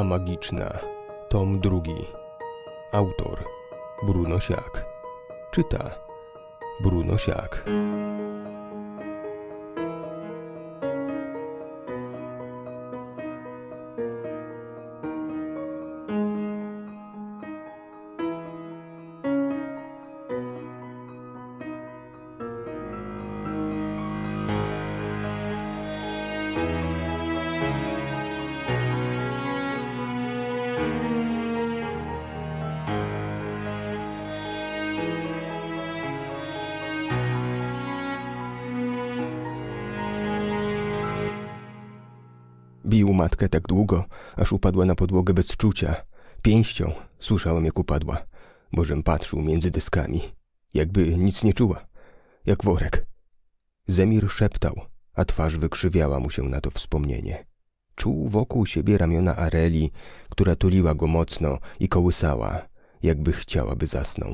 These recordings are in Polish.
a magiczna, tom drugi. Autor Bruno Siak. Czyta Bruno Siak. matkę tak długo, aż upadła na podłogę bez czucia. Pięścią słyszałem, jak upadła. Bożem patrzył między deskami, jakby nic nie czuła. Jak worek. Zemir szeptał, a twarz wykrzywiała mu się na to wspomnienie. Czuł wokół siebie ramiona Areli, która tuliła go mocno i kołysała, jakby chciała, by zasnął.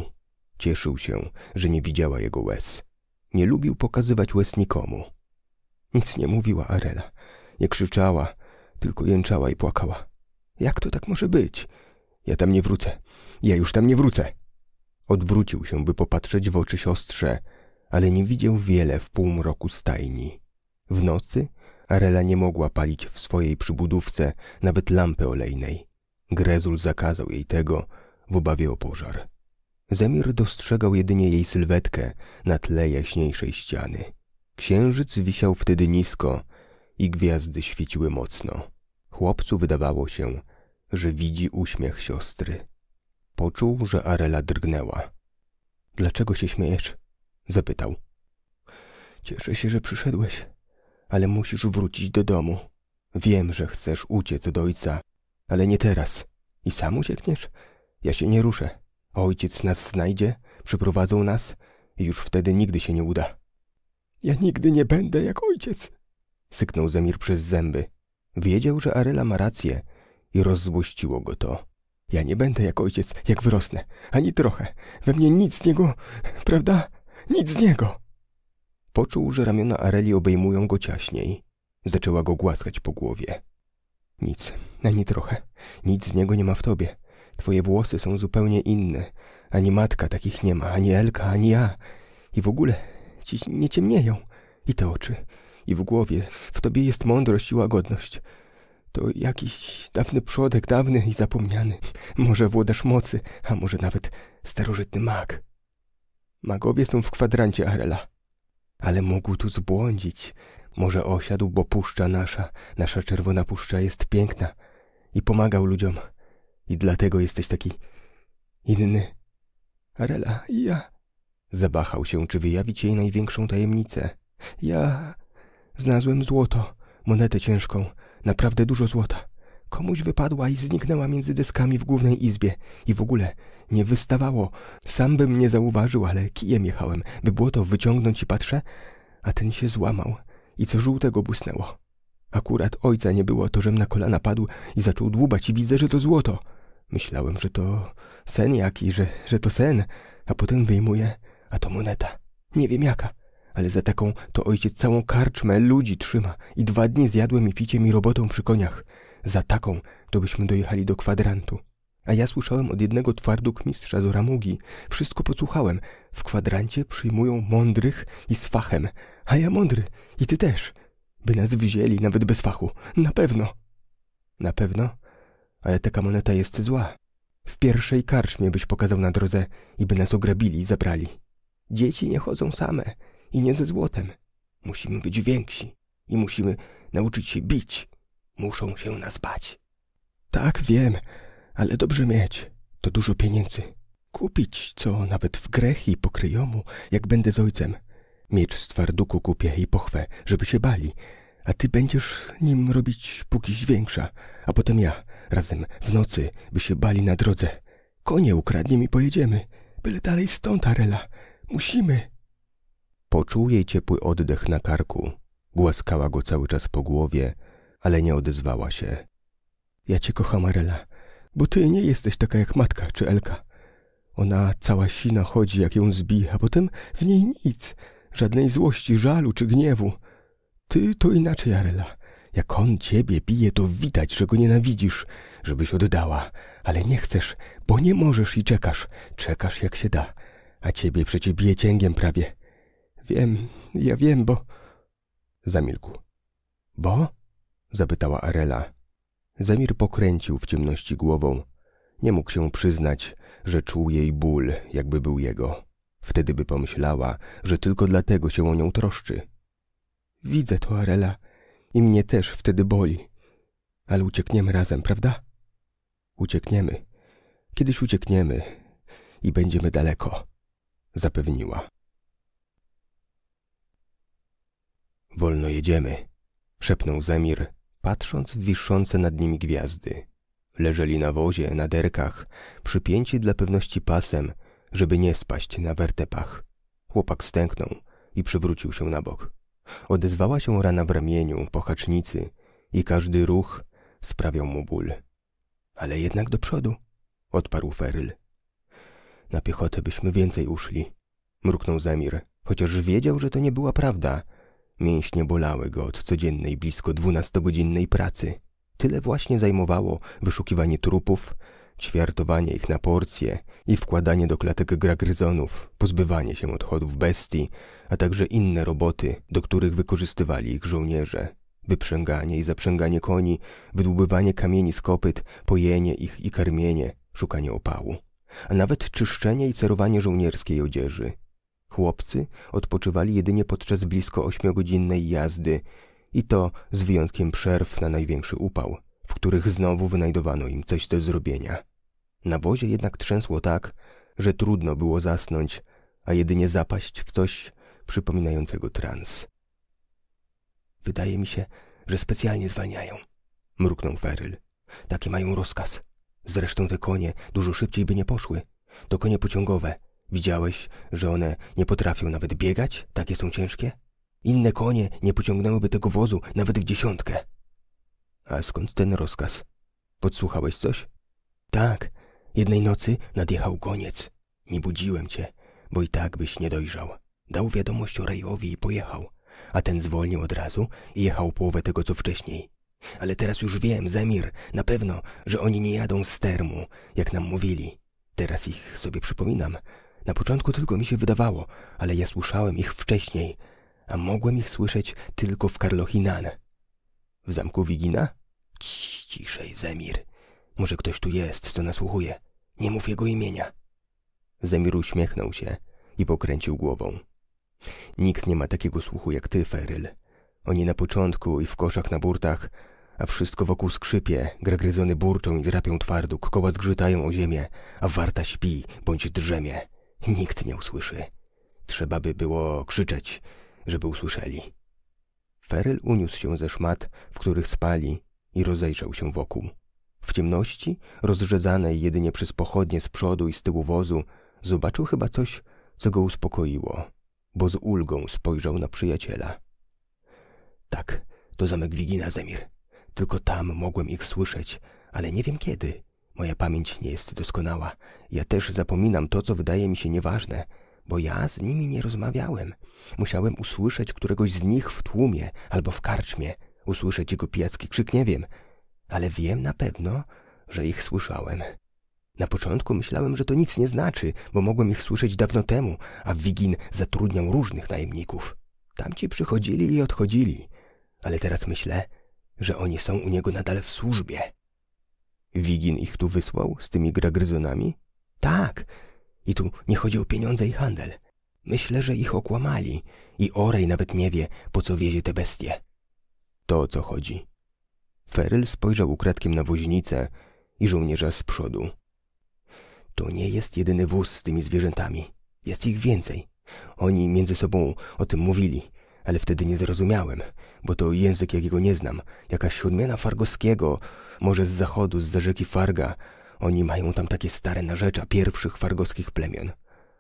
Cieszył się, że nie widziała jego łez. Nie lubił pokazywać łez nikomu. Nic nie mówiła Arela. Nie krzyczała, tylko jęczała i płakała. Jak to tak może być? Ja tam nie wrócę. Ja już tam nie wrócę. Odwrócił się, by popatrzeć w oczy siostrze, ale nie widział wiele w półmroku stajni. W nocy Arela nie mogła palić w swojej przybudówce nawet lampy olejnej. Grezul zakazał jej tego w obawie o pożar. Zemir dostrzegał jedynie jej sylwetkę na tle jaśniejszej ściany. Księżyc wisiał wtedy nisko, i gwiazdy świeciły mocno. Chłopcu wydawało się, że widzi uśmiech siostry. Poczuł, że Arela drgnęła. Dlaczego się śmiejesz? zapytał. Cieszę się, że przyszedłeś, ale musisz wrócić do domu. Wiem, że chcesz uciec do ojca, ale nie teraz. I sam uciekniesz? Ja się nie ruszę. Ojciec nas znajdzie, przyprowadzą nas i już wtedy nigdy się nie uda. Ja nigdy nie będę jak ojciec, syknął Zemir przez zęby. Wiedział, że Arela ma rację i rozzłościło go to. Ja nie będę jak ojciec, jak wyrosnę, ani trochę. We mnie nic z niego, prawda? Nic z niego. Poczuł, że ramiona Areli obejmują go ciaśniej. Zaczęła go głaskać po głowie. Nic, ani trochę. Nic z niego nie ma w tobie. Twoje włosy są zupełnie inne. Ani matka takich nie ma, ani Elka, ani ja. I w ogóle ci nie ciemnieją. I te oczy, i w głowie. W tobie jest mądrość i łagodność. To jakiś dawny przodek, dawny i zapomniany. Może włodarz mocy, a może nawet starożytny mag. Magowie są w kwadrancie Arela. Ale mógł tu zbłądzić. Może osiadł, bo puszcza nasza, nasza czerwona puszcza jest piękna i pomagał ludziom. I dlatego jesteś taki inny. Arela, ja... Zabachał się, czy wyjawić jej największą tajemnicę. Ja... Znalazłem złoto, monetę ciężką, naprawdę dużo złota. Komuś wypadła i zniknęła między deskami w głównej izbie i w ogóle nie wystawało. Sam bym nie zauważył, ale kijem jechałem, by błoto wyciągnąć i patrzę, a ten się złamał i co żółtego błysnęło. Akurat ojca nie było, to żem na kolana padł i zaczął dłubać i widzę, że to złoto. Myślałem, że to sen jaki, że, że to sen, a potem wyjmuję, a to moneta. Nie wiem jaka ale za taką to ojciec całą karczmę ludzi trzyma i dwa dni zjadłem i piciem i robotą przy koniach. Za taką to byśmy dojechali do kwadrantu. A ja słyszałem od jednego twarduk mistrza z Ramugi. Wszystko posłuchałem. W kwadrancie przyjmują mądrych i z fachem. A ja mądry. I ty też. By nas wzięli nawet bez fachu. Na pewno. Na pewno? Ale taka moneta jest zła. W pierwszej karczmie byś pokazał na drodze i by nas ograbili i zabrali. Dzieci nie chodzą same i nie ze złotem. Musimy być więksi i musimy nauczyć się bić. Muszą się nas bać. Tak, wiem, ale dobrze mieć. To dużo pieniędzy. Kupić co nawet w grech i pokryjomu, jak będę z ojcem. Miecz z twarduku kupię i pochwę, żeby się bali, a ty będziesz nim robić pókiś większa, a potem ja, razem, w nocy, by się bali na drodze. Konie ukradnie mi pojedziemy, byle dalej stąd, Arela. Musimy. Poczuł jej ciepły oddech na karku. Głaskała go cały czas po głowie, ale nie odezwała się. Ja cię kocham, Arela, bo ty nie jesteś taka jak matka czy Elka. Ona cała sina chodzi, jak ją zbije, a potem w niej nic, żadnej złości, żalu czy gniewu. Ty to inaczej, Arela. Jak on ciebie bije, to widać, że go nienawidzisz, żebyś oddała, ale nie chcesz, bo nie możesz i czekasz, czekasz jak się da, a ciebie przecie bije cięgiem prawie. Wiem, ja wiem, bo... Zamilkł. Bo? Zapytała Arela. Zemir pokręcił w ciemności głową. Nie mógł się przyznać, że czuł jej ból, jakby był jego. Wtedy by pomyślała, że tylko dlatego się o nią troszczy. Widzę to, Arela. I mnie też wtedy boli. Ale uciekniemy razem, prawda? Uciekniemy. Kiedyś uciekniemy. I będziemy daleko. Zapewniła. Wolno jedziemy, szepnął Zamir, patrząc w wiszące nad nimi gwiazdy. Leżeli na wozie, na derkach, przypięci dla pewności pasem, żeby nie spaść na wertepach. Chłopak stęknął i przywrócił się na bok. Odezwała się rana w ramieniu, pochacznicy i każdy ruch sprawiał mu ból. Ale jednak do przodu, odparł Feryl. Na piechotę byśmy więcej uszli, mruknął Zemir, chociaż wiedział, że to nie była prawda – Mięśnie bolały go od codziennej blisko dwunastogodzinnej pracy. Tyle właśnie zajmowało wyszukiwanie trupów, ćwiartowanie ich na porcje i wkładanie do klatek gragryzonów, pozbywanie się odchodów bestii, a także inne roboty, do których wykorzystywali ich żołnierze. Wyprzęganie i zaprzęganie koni, wydłubywanie kamieni z kopyt, pojenie ich i karmienie, szukanie opału, a nawet czyszczenie i cerowanie żołnierskiej odzieży – Chłopcy odpoczywali jedynie podczas blisko ośmiogodzinnej jazdy i to z wyjątkiem przerw na największy upał, w których znowu wynajdowano im coś do zrobienia. Na wozie jednak trzęsło tak, że trudno było zasnąć, a jedynie zapaść w coś przypominającego trans. Wydaje mi się, że specjalnie zwalniają, mruknął Feryl. Takie mają rozkaz. Zresztą te konie dużo szybciej by nie poszły. To konie pociągowe, Widziałeś, że one nie potrafią nawet biegać? Takie są ciężkie? Inne konie nie pociągnęłyby tego wozu nawet w dziesiątkę. A skąd ten rozkaz? Podsłuchałeś coś? Tak. Jednej nocy nadjechał koniec. Nie budziłem cię, bo i tak byś nie dojrzał. Dał wiadomość Rejowi i pojechał. A ten zwolnił od razu i jechał połowę tego, co wcześniej. Ale teraz już wiem, Zemir, na pewno, że oni nie jadą z termu, jak nam mówili. Teraz ich sobie przypominam. Na początku tylko mi się wydawało, ale ja słyszałem ich wcześniej, a mogłem ich słyszeć tylko w Karlochinan. W zamku Wigina? ciszej, Zemir. Może ktoś tu jest, co nasłuchuje. Nie mów jego imienia. Zemir uśmiechnął się i pokręcił głową. Nikt nie ma takiego słuchu jak ty, Feryl. Oni na początku i w koszach na burtach, a wszystko wokół skrzypie, gragryzony burczą i drapią twarduk, koła zgrzytają o ziemię, a warta śpi bądź drzemie. Nikt nie usłyszy. Trzeba by było krzyczeć, żeby usłyszeli. Feryl uniósł się ze szmat, w których spali i rozejrzał się wokół. W ciemności, rozrzedzanej jedynie przez pochodnie z przodu i z tyłu wozu, zobaczył chyba coś, co go uspokoiło, bo z ulgą spojrzał na przyjaciela. Tak, to zamek Wigina Zemir. Tylko tam mogłem ich słyszeć, ale nie wiem kiedy Moja pamięć nie jest doskonała. Ja też zapominam to, co wydaje mi się nieważne, bo ja z nimi nie rozmawiałem. Musiałem usłyszeć któregoś z nich w tłumie albo w karczmie, usłyszeć jego pijacki krzyk, nie wiem, ale wiem na pewno, że ich słyszałem. Na początku myślałem, że to nic nie znaczy, bo mogłem ich słyszeć dawno temu, a Wigin zatrudniał różnych najemników. Tamci przychodzili i odchodzili, ale teraz myślę, że oni są u niego nadal w służbie. Wigin ich tu wysłał z tymi gragryzonami? Tak. I tu nie chodzi o pieniądze i handel. Myślę, że ich okłamali i Orej nawet nie wie, po co wiezie te bestie. To o co chodzi. Feryl spojrzał ukradkiem na woźnicę i żołnierza z przodu. To nie jest jedyny wóz z tymi zwierzętami. Jest ich więcej. Oni między sobą o tym mówili ale wtedy nie zrozumiałem, bo to język, jakiego nie znam, jakaś siódmiana fargoskiego, może z zachodu, z rzeki Farga. Oni mają tam takie stare narzecza pierwszych fargoskich plemion.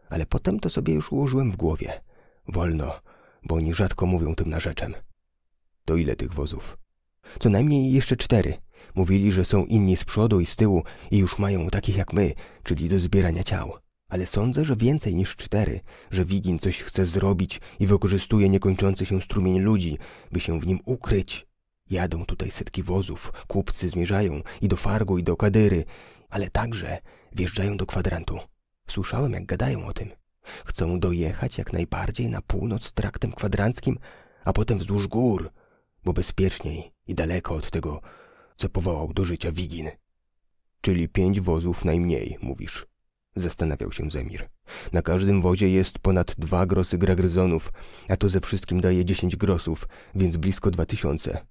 Ale potem to sobie już ułożyłem w głowie. Wolno, bo oni rzadko mówią tym narzeczem. To ile tych wozów? Co najmniej jeszcze cztery. Mówili, że są inni z przodu i z tyłu i już mają takich jak my, czyli do zbierania ciał. Ale sądzę, że więcej niż cztery, że Wigin coś chce zrobić i wykorzystuje niekończący się strumień ludzi, by się w nim ukryć. Jadą tutaj setki wozów, kupcy zmierzają i do Fargu i do Kadyry, ale także wjeżdżają do kwadrantu. Słyszałem, jak gadają o tym. Chcą dojechać jak najbardziej na północ traktem kwadranckim, a potem wzdłuż gór, bo bezpieczniej i daleko od tego, co powołał do życia Wigin. Czyli pięć wozów najmniej, mówisz. Zastanawiał się Zemir. Na każdym wozie jest ponad dwa grosy gragryzonów, a to ze wszystkim daje dziesięć grosów, więc blisko dwa tysiące.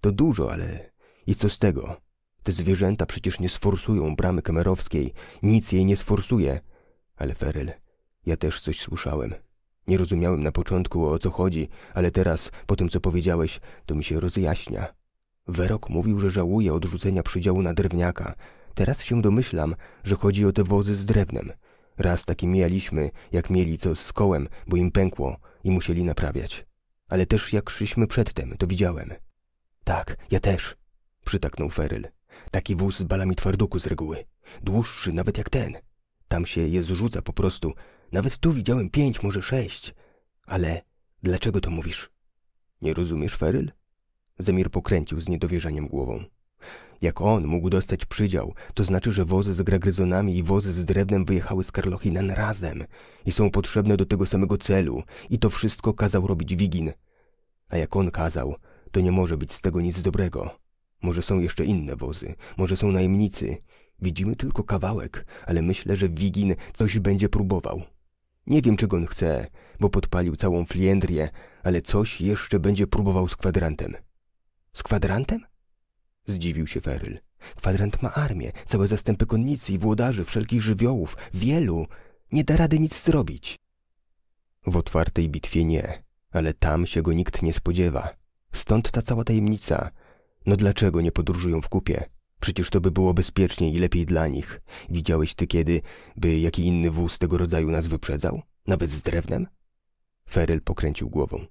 To dużo, ale i co z tego? Te zwierzęta przecież nie sforsują bramy kemerowskiej, nic jej nie sforsuje. Ale Feryl, ja też coś słyszałem. Nie rozumiałem na początku o co chodzi, ale teraz, po tym co powiedziałeś, to mi się rozjaśnia. Werok mówił, że żałuje odrzucenia przydziału na drewniaka, Teraz się domyślam, że chodzi o te wozy z drewnem. Raz taki mijaliśmy, jak mieli co z kołem, bo im pękło i musieli naprawiać. Ale też jak szliśmy przedtem, to widziałem. Tak, ja też, przytaknął Feryl. Taki wóz z balami twarduku z reguły. Dłuższy nawet jak ten. Tam się je zrzuca po prostu. Nawet tu widziałem pięć, może sześć. Ale dlaczego to mówisz? Nie rozumiesz, Feryl? Zemir pokręcił z niedowierzaniem głową. Jak on mógł dostać przydział, to znaczy, że wozy z gragryzonami i wozy z drewnem wyjechały z Karlochinan razem i są potrzebne do tego samego celu i to wszystko kazał robić Wigin. A jak on kazał, to nie może być z tego nic dobrego. Może są jeszcze inne wozy, może są najemnicy. Widzimy tylko kawałek, ale myślę, że Wigin coś będzie próbował. Nie wiem, czego on chce, bo podpalił całą fliendrię, ale coś jeszcze będzie próbował z kwadrantem. Z kwadrantem? Zdziwił się Feryl. Kwadrant ma armię, całe zastępy konnicy i włodarzy, wszelkich żywiołów, wielu. Nie da rady nic zrobić. W otwartej bitwie nie, ale tam się go nikt nie spodziewa. Stąd ta cała tajemnica. No dlaczego nie podróżują w kupie? Przecież to by było bezpieczniej i lepiej dla nich. Widziałeś ty kiedy, by jaki inny wóz tego rodzaju nas wyprzedzał? Nawet z drewnem? Feryl pokręcił głową.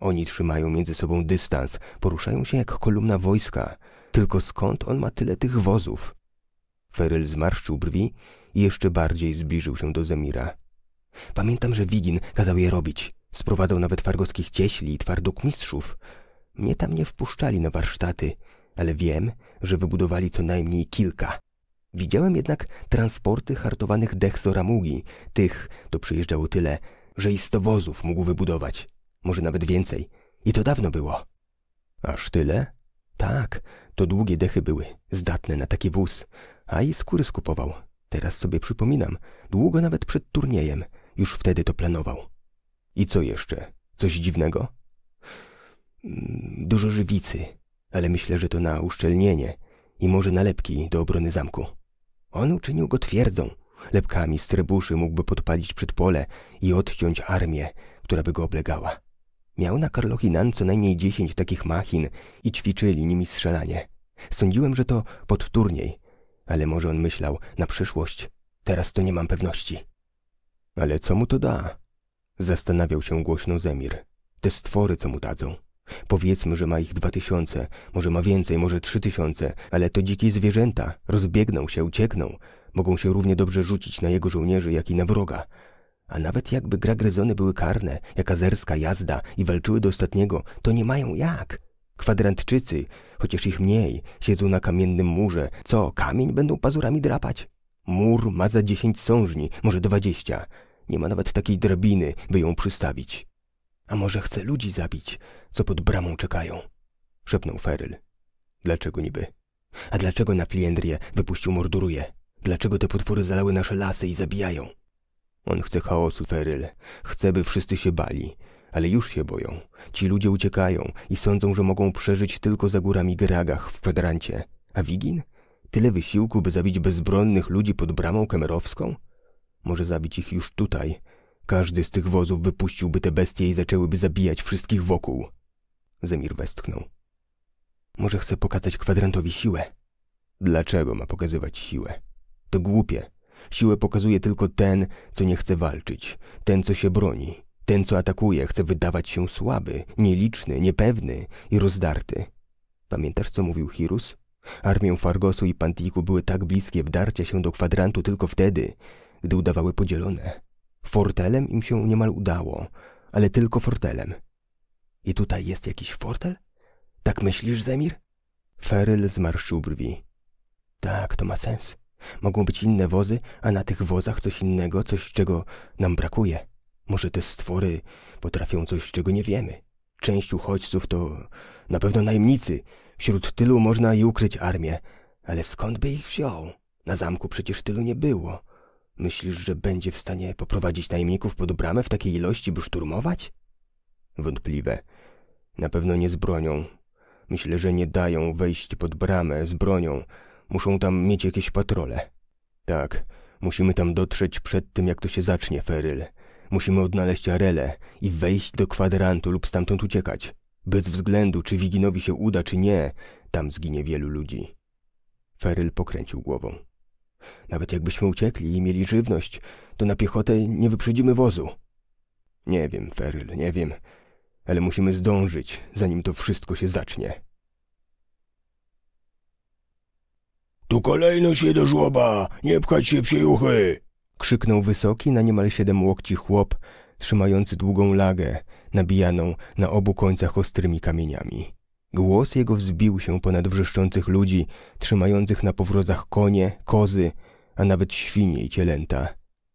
Oni trzymają między sobą dystans, poruszają się jak kolumna wojska, tylko skąd on ma tyle tych wozów? Feryl zmarszczył brwi i jeszcze bardziej zbliżył się do Zemira. Pamiętam, że Wigin kazał je robić. Sprowadzał nawet fargoskich cieśli i twarduk mistrzów. Mnie tam nie wpuszczali na warsztaty, ale wiem, że wybudowali co najmniej kilka. Widziałem jednak transporty hartowanych dech Zoramugi. Tych to przyjeżdżało tyle, że i sto wozów mógł wybudować. Może nawet więcej. I to dawno było. Aż tyle? Tak, to długie dechy były, zdatne na taki wóz. A i skóry skupował. Teraz sobie przypominam, długo nawet przed turniejem. Już wtedy to planował. I co jeszcze? Coś dziwnego? Mm, dużo żywicy, ale myślę, że to na uszczelnienie i może nalepki do obrony zamku. On uczynił go twierdzą. Lepkami z trebuszy mógłby podpalić przed pole i odciąć armię, która by go oblegała. Miał na Karlochinan co najmniej dziesięć takich machin i ćwiczyli nimi strzelanie. Sądziłem, że to pod turniej, ale może on myślał na przyszłość. Teraz to nie mam pewności. Ale co mu to da? Zastanawiał się głośno Zemir. Te stwory, co mu dadzą. Powiedzmy, że ma ich dwa tysiące, może ma więcej, może trzy tysiące, ale to dzikie zwierzęta. Rozbiegną się, uciekną. Mogą się równie dobrze rzucić na jego żołnierzy, jak i na wroga. A nawet jakby gra gryzony były karne, jak azerska jazda i walczyły do ostatniego, to nie mają jak. Kwadrantczycy, chociaż ich mniej, siedzą na kamiennym murze. Co, kamień będą pazurami drapać? Mur ma za dziesięć sążni, może dwadzieścia. Nie ma nawet takiej drabiny, by ją przystawić. A może chce ludzi zabić, co pod bramą czekają? Szepnął Feryl. Dlaczego niby? A dlaczego na Fliendrię wypuścił morduruje? Dlaczego te potwory zalały nasze lasy i zabijają? On chce chaosu, Feryl. Chce, by wszyscy się bali. Ale już się boją. Ci ludzie uciekają i sądzą, że mogą przeżyć tylko za górami Gragach w kwadrancie. A Wigin? Tyle wysiłku, by zabić bezbronnych ludzi pod bramą kemerowską? Może zabić ich już tutaj. Każdy z tych wozów wypuściłby te bestie i zaczęłyby zabijać wszystkich wokół. Zemir westchnął. Może chce pokazać kwadrantowi siłę? Dlaczego ma pokazywać siłę? To głupie. Siłę pokazuje tylko ten, co nie chce walczyć, ten, co się broni, ten, co atakuje, chce wydawać się słaby, nieliczny, niepewny i rozdarty. Pamiętasz, co mówił Hirus? Armię Fargosu i Pantiku były tak bliskie wdarcia się do kwadrantu tylko wtedy, gdy udawały podzielone. Fortelem im się niemal udało, ale tylko fortelem. I tutaj jest jakiś fortel? Tak myślisz, Zemir? Feryl zmarszczył brwi. Tak, to ma sens. Mogą być inne wozy, a na tych wozach coś innego, coś czego nam brakuje. Może te stwory potrafią coś, czego nie wiemy. Część uchodźców to na pewno najemnicy. Wśród tylu można i ukryć armię. Ale skąd by ich wziął? Na zamku przecież tylu nie było. Myślisz, że będzie w stanie poprowadzić najemników pod bramę w takiej ilości, by szturmować? Wątpliwe. Na pewno nie z bronią. Myślę, że nie dają wejść pod bramę z bronią. Muszą tam mieć jakieś patrole. Tak, musimy tam dotrzeć przed tym, jak to się zacznie, Feryl. Musimy odnaleźć Arelę i wejść do kwadrantu lub stamtąd uciekać. Bez względu, czy Wiginowi się uda, czy nie, tam zginie wielu ludzi. Feryl pokręcił głową. Nawet jakbyśmy uciekli i mieli żywność, to na piechotę nie wyprzedzimy wozu. Nie wiem, Feryl, nie wiem, ale musimy zdążyć, zanim to wszystko się zacznie. Tu kolejność się do żłoba, nie pchać się przyjuchy! Krzyknął wysoki na niemal siedem łokci chłop, trzymający długą lagę, nabijaną na obu końcach ostrymi kamieniami. Głos jego wzbił się ponad wrzeszczących ludzi, trzymających na powrozach konie, kozy, a nawet świnie i cielęta.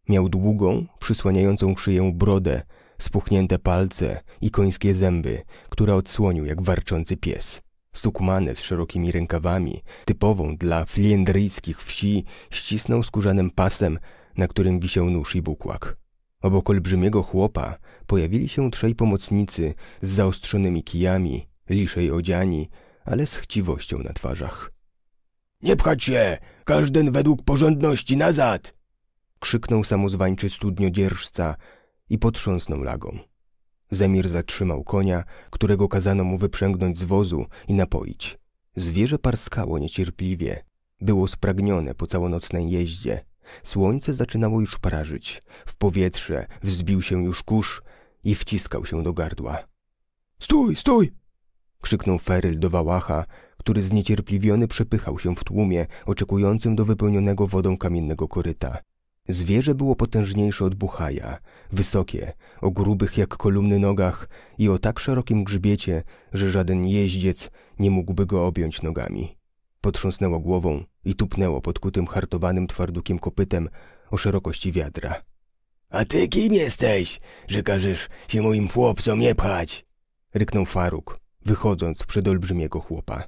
Miał długą, przysłaniającą szyję brodę, spuchnięte palce i końskie zęby, które odsłonił jak warczący pies sukmanę z szerokimi rękawami, typową dla fliendryjskich wsi, ścisnął skórzanym pasem, na którym wisiał nóż i bukłak. Obok olbrzymiego chłopa pojawili się trzej pomocnicy z zaostrzonymi kijami, liszej odziani, ale z chciwością na twarzach. Nie pchać się! każdy według porządności nazad! krzyknął samozwańczy studniodzierżca i potrząsnął lagą. Zemir zatrzymał konia, którego kazano mu wyprzęgnąć z wozu i napoić. Zwierzę parskało niecierpliwie. Było spragnione po całonocnej jeździe. Słońce zaczynało już prażyć. W powietrze wzbił się już kurz i wciskał się do gardła. Stój, stój! krzyknął Feryl do Wałacha, który zniecierpliwiony przepychał się w tłumie oczekującym do wypełnionego wodą kamiennego koryta. Zwierzę było potężniejsze od buchaja, wysokie, o grubych jak kolumny nogach i o tak szerokim grzbiecie, że żaden jeździec nie mógłby go objąć nogami. Potrząsnęło głową i tupnęło podkutym hartowanym twardukiem kopytem o szerokości wiadra. A ty kim jesteś, że każesz się moim chłopcom nie pchać? ryknął Faruk, wychodząc przed olbrzymiego chłopa.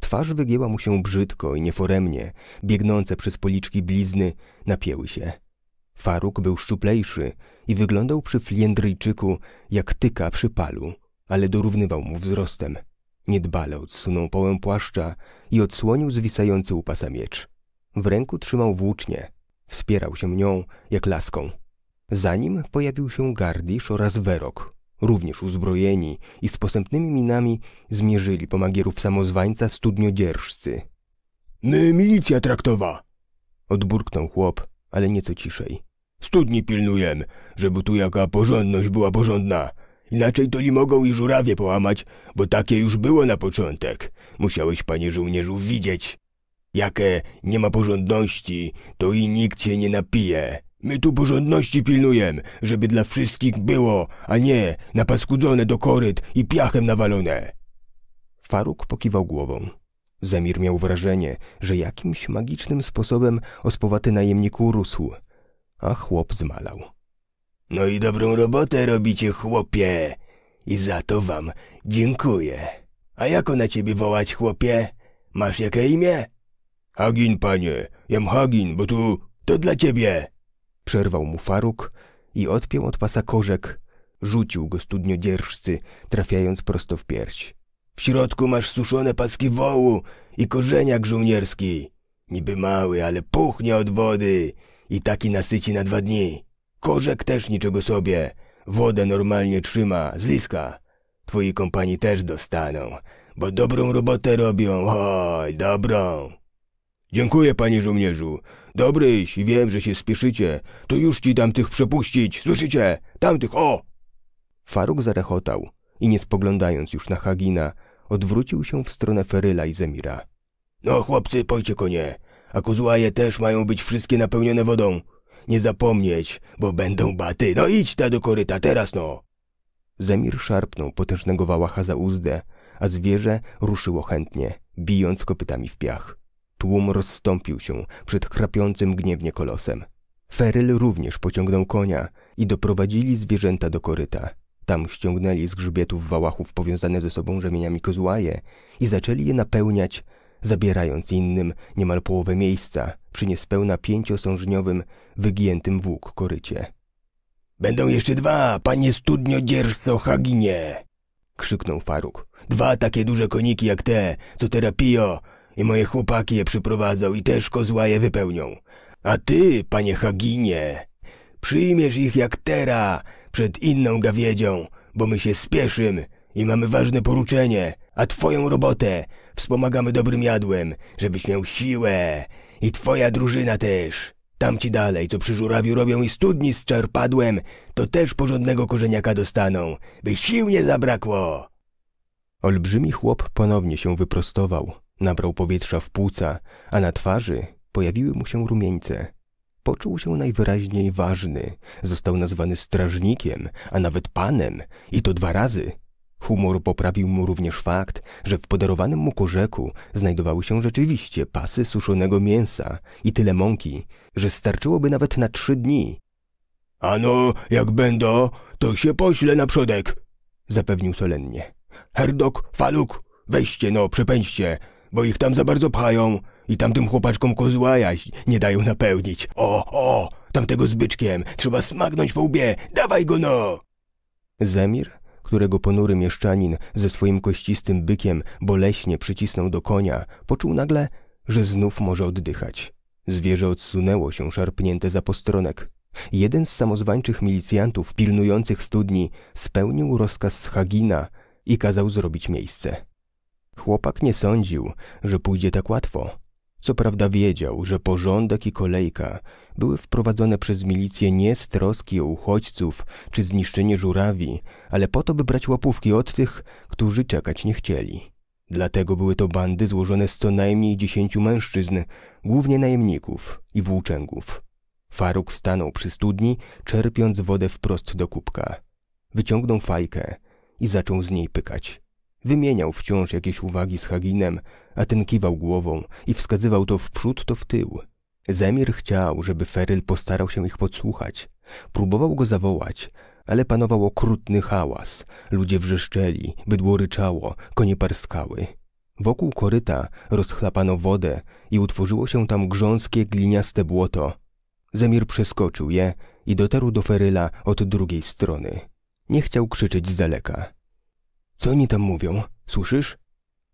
Twarz wygięła mu się brzydko i nieforemnie, biegnące przez policzki blizny napięły się. Faruk był szczuplejszy i wyglądał przy Fliendryjczyku jak tyka przy palu, ale dorównywał mu wzrostem. Niedbale odsunął połę płaszcza i odsłonił zwisający u pasa miecz. W ręku trzymał włócznie. Wspierał się nią jak laską. Za nim pojawił się Gardisz oraz Werok, również uzbrojeni i z posępnymi minami, zmierzyli pomagierów samozwańca studniodzierżcy. My milicja traktowa! Odburknął chłop, ale nieco ciszej. Studni pilnujem, żeby tu jaka porządność była porządna. Inaczej to i mogą i żurawie połamać, bo takie już było na początek. Musiałeś, panie żołnierzu, widzieć. Jakie nie ma porządności, to i nikt się nie napije. My tu porządności pilnujemy, żeby dla wszystkich było, a nie napaskudzone do koryt i piachem nawalone. Faruk pokiwał głową. Zemir miał wrażenie, że jakimś magicznym sposobem ospowaty najemnik urósł, a chłop zmalał. No i dobrą robotę robicie, chłopie. I za to wam dziękuję. A jako na ciebie wołać, chłopie? Masz jakie imię? Hagin, panie. Jem Hagin, bo tu to dla ciebie. Przerwał mu Faruk i odpiął od pasa korzek. Rzucił go studniodzierżcy, trafiając prosto w pierś. W środku masz suszone paski wołu i korzeniak żołnierski. Niby mały, ale puchnie od wody i taki nasyci na dwa dni. Korzek też niczego sobie. Wodę normalnie trzyma, zliska. Twoi kompani też dostaną, bo dobrą robotę robią. Oj, dobrą. Dziękuję, panie żołnierzu. Dobryś, wiem, że się spieszycie. To już ci dam tych przepuścić, słyszycie? Tamtych, o! Faruk zarechotał i nie spoglądając już na Hagina, odwrócił się w stronę Feryla i Zemira. No chłopcy, pojcie konie, a kozłaje też mają być wszystkie napełnione wodą. Nie zapomnieć, bo będą baty. No idź ta do koryta, teraz no! Zemir szarpnął potężnego wałacha za uzdę, a zwierzę ruszyło chętnie, bijąc kopytami w piach. Tłum rozstąpił się przed chrapiącym gniewnie kolosem. Feryl również pociągnął konia i doprowadzili zwierzęta do koryta. Tam ściągnęli z grzbietów wałachów powiązane ze sobą rzemieniami kozłaje i zaczęli je napełniać, zabierając innym niemal połowę miejsca przy niespełna pięciosążniowym, wygiętym włók korycie. Będą jeszcze dwa, panie studniodzierżco Haginie! krzyknął Faruk. Dwa takie duże koniki jak te, co terapio, i moje chłopaki je przyprowadzą i też kozła je wypełnią. A ty, panie Haginie, przyjmiesz ich jak tera przed inną gawiedzią, bo my się spieszymy i mamy ważne poruczenie, a twoją robotę wspomagamy dobrym jadłem, żebyś miał siłę i twoja drużyna też. Tamci dalej, co przy żurawiu robią i studni z czarpadłem, to też porządnego korzeniaka dostaną, by sił nie zabrakło. Olbrzymi chłop ponownie się wyprostował. Nabrał powietrza w płuca, a na twarzy pojawiły mu się rumieńce. Poczuł się najwyraźniej ważny. Został nazwany strażnikiem, a nawet panem, i to dwa razy. Humor poprawił mu również fakt, że w podarowanym mu korzeku znajdowały się rzeczywiście pasy suszonego mięsa i tyle mąki, że starczyłoby nawet na trzy dni. Ano, jak będę, to się poślę na przodek, zapewnił solennie. Herdok, faluk, weźcie no, przepędźcie, bo ich tam za bardzo pchają i tamtym chłopaczkom kozła jaś nie dają napełnić. O, o, tamtego z byczkiem, trzeba smagnąć po łbie, dawaj go no! Zemir, którego ponury mieszczanin ze swoim kościstym bykiem boleśnie przycisnął do konia, poczuł nagle, że znów może oddychać. Zwierzę odsunęło się szarpnięte za postronek. Jeden z samozwańczych milicjantów pilnujących studni spełnił rozkaz Hagina i kazał zrobić miejsce. Chłopak nie sądził, że pójdzie tak łatwo. Co prawda wiedział, że porządek i kolejka były wprowadzone przez milicję nie z troski o uchodźców czy zniszczenie żurawi, ale po to, by brać łapówki od tych, którzy czekać nie chcieli. Dlatego były to bandy złożone z co najmniej dziesięciu mężczyzn, głównie najemników i włóczęgów. Faruk stanął przy studni, czerpiąc wodę wprost do kubka. Wyciągnął fajkę i zaczął z niej pykać. Wymieniał wciąż jakieś uwagi z Haginem, a ten kiwał głową i wskazywał to w przód, to w tył. Zemir chciał, żeby Feryl postarał się ich podsłuchać. Próbował go zawołać, ale panował okrutny hałas. Ludzie wrzeszczeli, bydło ryczało, konie parskały. Wokół koryta rozchlapano wodę i utworzyło się tam grząskie, gliniaste błoto. Zemir przeskoczył je i dotarł do Feryla od drugiej strony. Nie chciał krzyczeć z daleka. Co oni tam mówią? Słyszysz?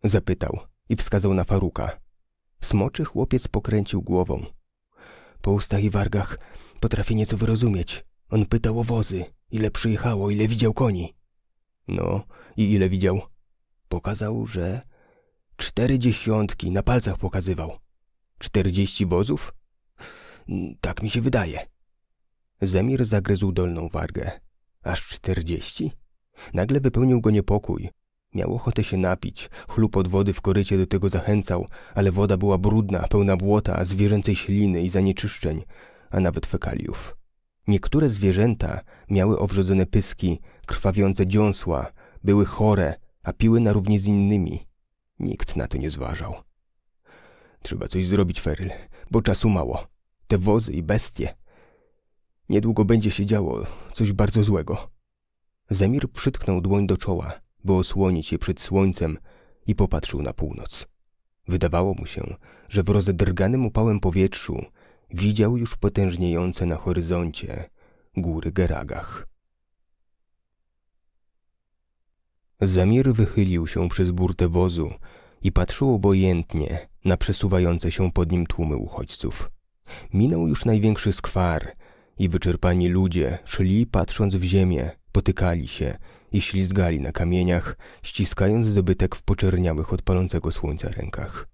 Zapytał i wskazał na Faruka. Smoczy chłopiec pokręcił głową. Po ustach i wargach potrafię nieco wyrozumieć. On pytał o wozy, ile przyjechało, ile widział koni. No, i ile widział? Pokazał, że... Cztery dziesiątki, na palcach pokazywał. Czterdzieści wozów? Mm, tak mi się wydaje. Zemir zagryzł dolną wargę. Aż czterdzieści? Nagle wypełnił go niepokój. Miał ochotę się napić. Chlup od wody w korycie do tego zachęcał, ale woda była brudna, pełna błota, zwierzęcej śliny i zanieczyszczeń, a nawet fekaliów. Niektóre zwierzęta miały obrzodzone pyski, krwawiące dziąsła, były chore, a piły na równi z innymi. Nikt na to nie zważał. Trzeba coś zrobić, Feryl, bo czasu mało. Te wozy i bestie. Niedługo będzie się działo coś bardzo złego. Zamir przytknął dłoń do czoła, by osłonić je przed słońcem i popatrzył na północ. Wydawało mu się, że w rozedrganym upałem powietrzu widział już potężniejące na horyzoncie góry Geragach. Zamir wychylił się przez burtę wozu i patrzył obojętnie na przesuwające się pod nim tłumy uchodźców. Minął już największy skwar i wyczerpani ludzie szli patrząc w ziemię, Potykali się i ślizgali na kamieniach, ściskając zdobytek w poczerniałych od palącego słońca rękach.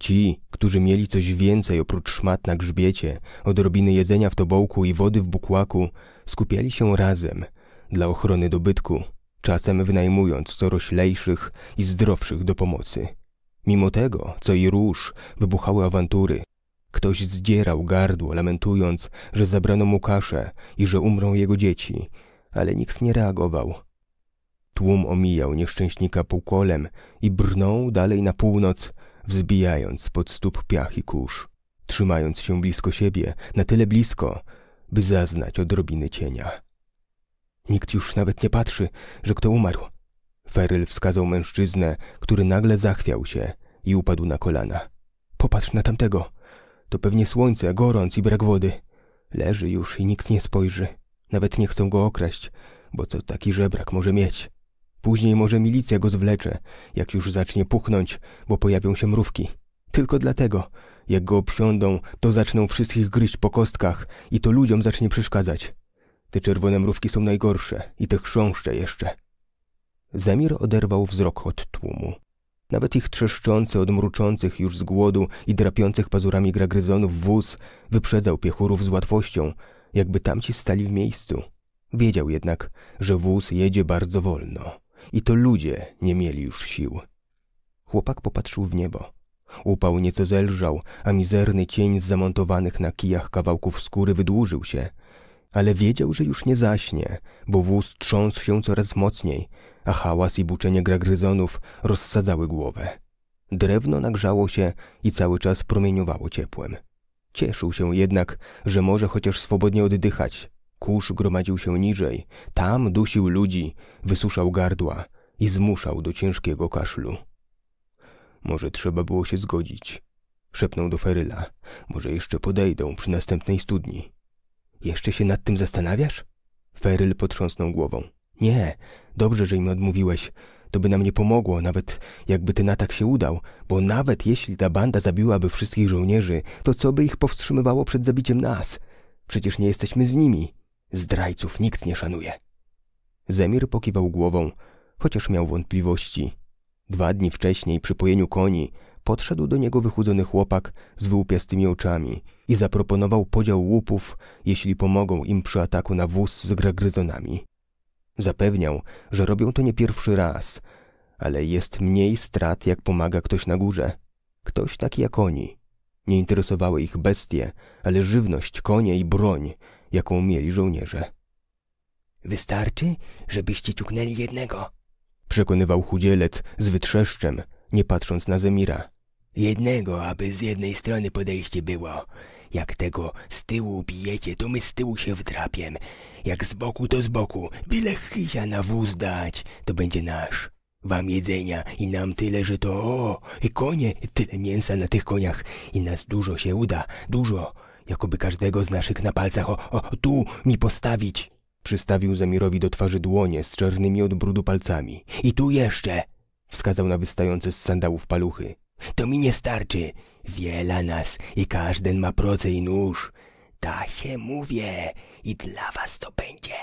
Ci, którzy mieli coś więcej oprócz szmat na grzbiecie, odrobiny jedzenia w tobołku i wody w bukłaku, skupiali się razem dla ochrony dobytku, czasem wynajmując coraz lejszych i zdrowszych do pomocy. Mimo tego, co i róż, wybuchały awantury. Ktoś zdzierał gardło, lamentując, że zabrano mu kaszę i że umrą jego dzieci, ale nikt nie reagował. Tłum omijał nieszczęśnika półkolem i brnął dalej na północ, wzbijając pod stóp piach i kurz, trzymając się blisko siebie, na tyle blisko, by zaznać odrobiny cienia. Nikt już nawet nie patrzy, że kto umarł. Feryl wskazał mężczyznę, który nagle zachwiał się i upadł na kolana. Popatrz na tamtego. To pewnie słońce, gorąc i brak wody. Leży już i nikt nie spojrzy. Nawet nie chcą go okraść, bo co taki żebrak może mieć? Później może milicja go zwlecze, jak już zacznie puchnąć, bo pojawią się mrówki. Tylko dlatego, jak go obsiądą, to zaczną wszystkich gryźć po kostkach i to ludziom zacznie przeszkadzać. Te czerwone mrówki są najgorsze i te chrząszcze jeszcze. Zamir oderwał wzrok od tłumu. Nawet ich trzeszczący od mruczących już z głodu i drapiących pazurami gragryzonów wóz wyprzedzał piechurów z łatwością, jakby tamci stali w miejscu. Wiedział jednak, że wóz jedzie bardzo wolno i to ludzie nie mieli już sił. Chłopak popatrzył w niebo. Upał nieco zelżał, a mizerny cień z zamontowanych na kijach kawałków skóry wydłużył się. Ale wiedział, że już nie zaśnie, bo wóz trząsł się coraz mocniej, a hałas i buczenie gragryzonów rozsadzały głowę. Drewno nagrzało się i cały czas promieniowało ciepłem. Cieszył się jednak, że może chociaż swobodnie oddychać. Kurz gromadził się niżej, tam dusił ludzi, wysuszał gardła i zmuszał do ciężkiego kaszlu. Może trzeba było się zgodzić, szepnął do Feryla. Może jeszcze podejdą przy następnej studni. Jeszcze się nad tym zastanawiasz? Feryl potrząsnął głową. Nie, dobrze, że im odmówiłeś. To by nam nie pomogło, nawet jakby ten atak się udał, bo nawet jeśli ta banda zabiłaby wszystkich żołnierzy, to co by ich powstrzymywało przed zabiciem nas? Przecież nie jesteśmy z nimi. Zdrajców nikt nie szanuje. Zemir pokiwał głową, chociaż miał wątpliwości. Dwa dni wcześniej, przy pojeniu koni, podszedł do niego wychudzony chłopak z wyłupiastymi oczami i zaproponował podział łupów, jeśli pomogą im przy ataku na wóz z gragryzonami. Zapewniał, że robią to nie pierwszy raz, ale jest mniej strat, jak pomaga ktoś na górze. Ktoś taki jak oni. Nie interesowały ich bestie, ale żywność, konie i broń, jaką mieli żołnierze. Wystarczy, żebyście ciuknęli jednego, przekonywał chudzielec z wytrzeszczem, nie patrząc na Zemira. Jednego, aby z jednej strony podejście było, jak tego z tyłu bijecie, to my z tyłu się wdrapiem. Jak z boku, to z boku. Byle chysia na wóz dać, to będzie nasz. Wam jedzenia i nam tyle, że to o, i konie, i tyle mięsa na tych koniach. I nas dużo się uda, dużo. Jakoby każdego z naszych na palcach o, o tu mi postawić. Przystawił Zamirowi do twarzy dłonie z czarnymi od brudu palcami. I tu jeszcze, wskazał na wystające z sandałów paluchy. To mi nie starczy. Wiela nas i każdy ma proce i nóż. Ta się mówię i dla was to będzie.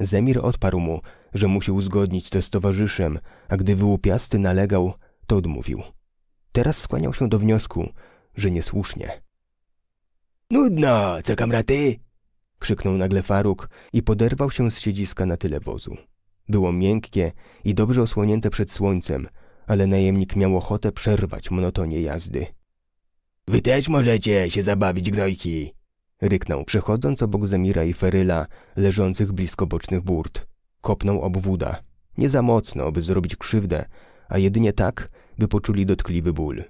Zemir odparł mu, że musi uzgodnić to z towarzyszem, a gdy wyłupiasty nalegał, to odmówił. Teraz skłaniał się do wniosku, że niesłusznie. Nudno, co kamraty? krzyknął nagle Faruk i poderwał się z siedziska na tyle wozu. Było miękkie i dobrze osłonięte przed słońcem, ale najemnik miał ochotę przerwać monotonię jazdy. Wy też możecie się zabawić, gnojki! Ryknął, przechodząc obok Zemira i Feryla, leżących blisko bocznych burt. Kopnął obwuda. Nie za mocno, by zrobić krzywdę, a jedynie tak, by poczuli dotkliwy ból.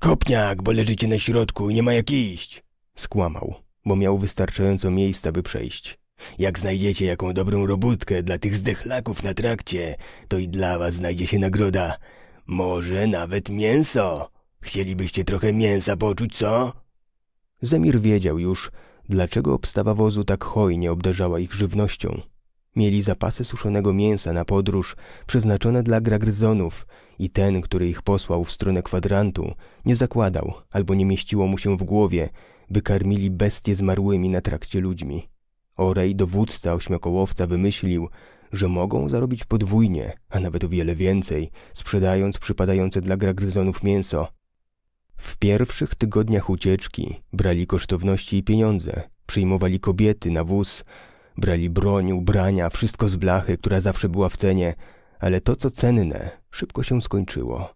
Kopniak, bo leżycie na środku i nie ma jak iść! Skłamał, bo miał wystarczająco miejsca, by przejść. Jak znajdziecie jaką dobrą robótkę dla tych zdechlaków na trakcie, to i dla was znajdzie się nagroda. Może nawet mięso. Chcielibyście trochę mięsa poczuć, co? Zemir wiedział już, dlaczego obstawa wozu tak hojnie obdarzała ich żywnością. Mieli zapasy suszonego mięsa na podróż, przeznaczone dla gragryzonów i ten, który ich posłał w stronę kwadrantu, nie zakładał albo nie mieściło mu się w głowie, by karmili bestie zmarłymi na trakcie ludźmi. Orej, dowódca ośmiokołowca, wymyślił, że mogą zarobić podwójnie, a nawet o wiele więcej, sprzedając przypadające dla gragryzonów mięso. W pierwszych tygodniach ucieczki brali kosztowności i pieniądze, przyjmowali kobiety na wóz, brali broń, ubrania, wszystko z blachy, która zawsze była w cenie, ale to, co cenne, szybko się skończyło.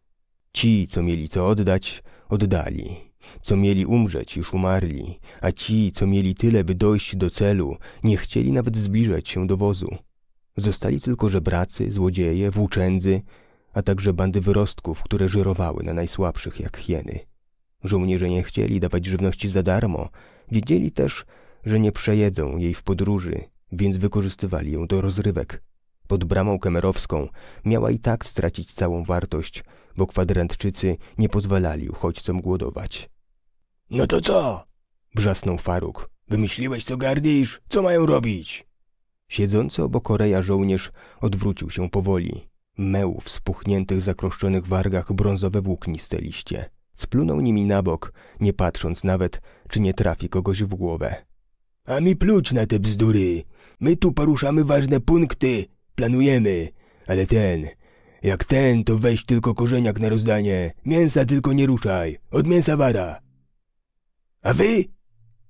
Ci, co mieli co oddać, oddali. Co mieli umrzeć, już umarli, a ci, co mieli tyle, by dojść do celu, nie chcieli nawet zbliżać się do wozu. Zostali tylko żebracy, złodzieje, włóczędzy, a także bandy wyrostków, które żyrowały na najsłabszych jak hieny. Żołnierze nie chcieli dawać żywności za darmo. Wiedzieli też, że nie przejedzą jej w podróży, więc wykorzystywali ją do rozrywek. Pod bramą kemerowską miała i tak stracić całą wartość, bo kwadrantczycy nie pozwalali uchodźcom głodować. No to co? Brzasnął Faruk. Wymyśliłeś co gardisz? Co mają robić? Siedzący obok Oreja żołnierz odwrócił się powoli. Meł w spuchniętych, zakroszczonych wargach brązowe włókniste liście. Splunął nimi na bok, nie patrząc nawet, czy nie trafi kogoś w głowę. A mi pluć na te bzdury. My tu poruszamy ważne punkty, planujemy. Ale ten, jak ten, to weź tylko korzeniak na rozdanie. Mięsa tylko nie ruszaj. Od mięsa wara. A wy?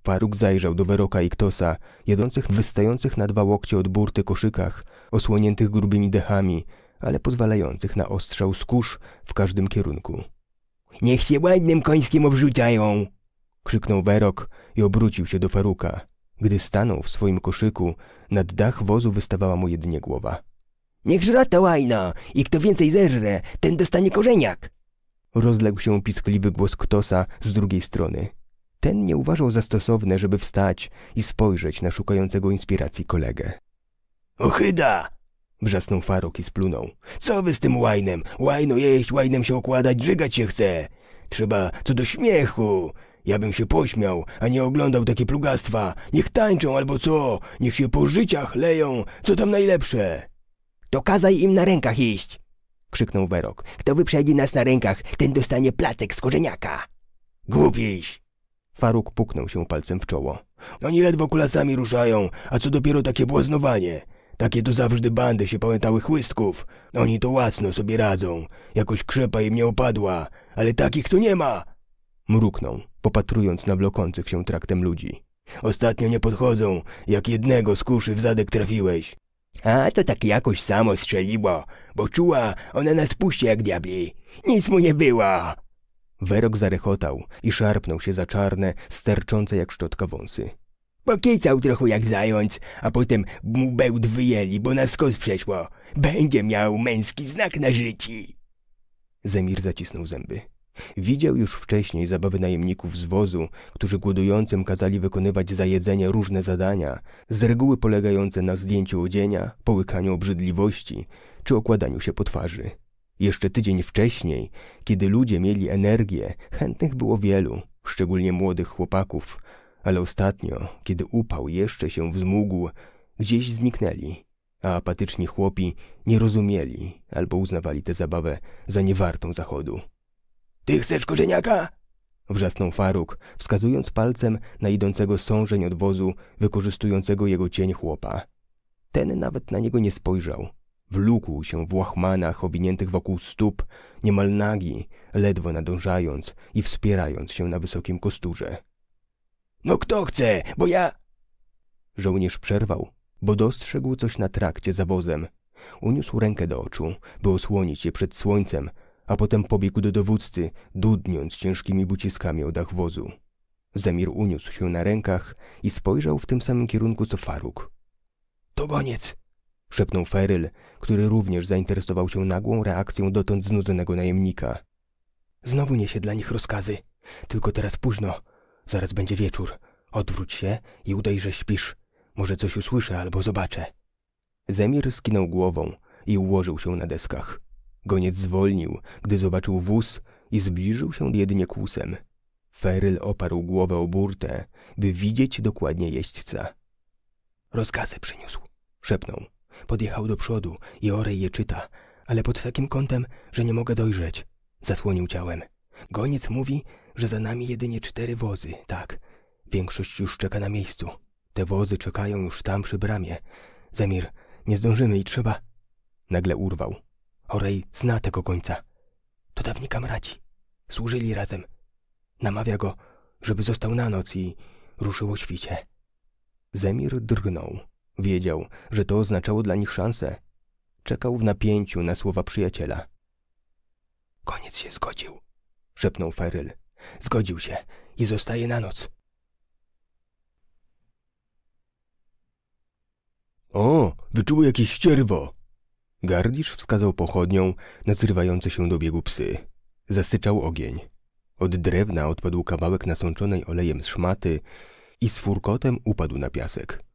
Faruk zajrzał do Weroka i Ktosa, jedących wystających na dwa łokcie od burty koszykach, osłoniętych grubymi dechami, ale pozwalających na ostrzał skórz w każdym kierunku. Niech się ładnym końskiem obrzucają! krzyknął Werok i obrócił się do Faruka. Gdy stanął w swoim koszyku, nad dach wozu wystawała mu jedynie głowa. Niech żra ta łajna i kto więcej zerże, ten dostanie korzeniak! Rozległ się piskliwy głos Ktosa z drugiej strony ten nie uważał za stosowne, żeby wstać i spojrzeć na szukającego inspiracji kolegę. Ochyda! Wrzasnął Farok i splunął. Co wy z tym łajnem? Łajno jeść, łajnem się okładać, żygać się chce. Trzeba co do śmiechu. Ja bym się pośmiał, a nie oglądał takie plugastwa. Niech tańczą albo co, niech się po życiach leją, co tam najlepsze. To kazaj im na rękach iść, krzyknął Werok. Kto wyprzedzi nas na rękach, ten dostanie placek z korzeniaka. Głupiś! Faruk puknął się palcem w czoło. Oni ledwo kulasami ruszają, a co dopiero takie błaznowanie. Takie to zawsze bandy się pamiętały chłystków. Oni to łasno sobie radzą. Jakoś krzepa im nie opadła, ale takich tu nie ma. Mruknął, popatrując na blokących się traktem ludzi. Ostatnio nie podchodzą, jak jednego z kuszy w zadek trafiłeś. A to tak jakoś samo strzeliło, bo czuła, ona nas puści jak diabli. Nic mu nie było. Werok zarechotał i szarpnął się za czarne, sterczące jak szczotka wąsy. Pokicał trochę jak zając, a potem mu bełd wyjęli, bo na skos przeszło. Będzie miał męski znak na życi. Zemir zacisnął zęby. Widział już wcześniej zabawy najemników z wozu, którzy głodującym kazali wykonywać za jedzenie różne zadania, z reguły polegające na zdjęciu odzienia, połykaniu obrzydliwości czy okładaniu się po twarzy. Jeszcze tydzień wcześniej, kiedy ludzie mieli energię, chętnych było wielu, szczególnie młodych chłopaków, ale ostatnio, kiedy upał jeszcze się wzmógł, gdzieś zniknęli, a apatyczni chłopi nie rozumieli albo uznawali tę zabawę za niewartą zachodu. Ty chcesz korzeniaka? Wrzasnął Faruk, wskazując palcem na idącego sążeń od wozu, wykorzystującego jego cień chłopa. Ten nawet na niego nie spojrzał, Wlókł się w łachmanach owiniętych wokół stóp, niemal nagi, ledwo nadążając i wspierając się na wysokim kosturze. No kto chce, bo ja... Żołnierz przerwał, bo dostrzegł coś na trakcie za wozem. Uniósł rękę do oczu, by osłonić je przed słońcem, a potem pobiegł do dowódcy, dudniąc ciężkimi buciskami o dach wozu. Zamir uniósł się na rękach i spojrzał w tym samym kierunku co Faruk. — To goniec! szepnął Feryl, który również zainteresował się nagłą reakcją dotąd znudzonego najemnika. Znowu niesie dla nich rozkazy. Tylko teraz późno. Zaraz będzie wieczór. Odwróć się i udaj, że śpisz. Może coś usłyszę albo zobaczę. Zemir skinął głową i ułożył się na deskach. Goniec zwolnił, gdy zobaczył wóz i zbliżył się jedynie kłusem. Feryl oparł głowę o burtę, by widzieć dokładnie jeźdźca. Rozkazy przyniósł, szepnął. Podjechał do przodu i orej je czyta, ale pod takim kątem, że nie mogę dojrzeć. Zasłonił ciałem. Goniec mówi, że za nami jedynie cztery wozy, tak. Większość już czeka na miejscu. Te wozy czekają już tam przy bramie. Zemir, nie zdążymy i trzeba... Nagle urwał. Orej zna tego końca. To dawni kamraci. Służyli razem. Namawia go, żeby został na noc i ruszyło świcie. Zemir drgnął. Wiedział, że to oznaczało dla nich szansę. Czekał w napięciu na słowa przyjaciela. Koniec się zgodził, szepnął Feryl. Zgodził się i zostaje na noc. O, wyczuło jakieś ścierwo! Gardisz wskazał pochodnią na zrywające się do biegu psy. Zasyczał ogień. Od drewna odpadł kawałek nasączonej olejem szmaty i z furkotem upadł na piasek.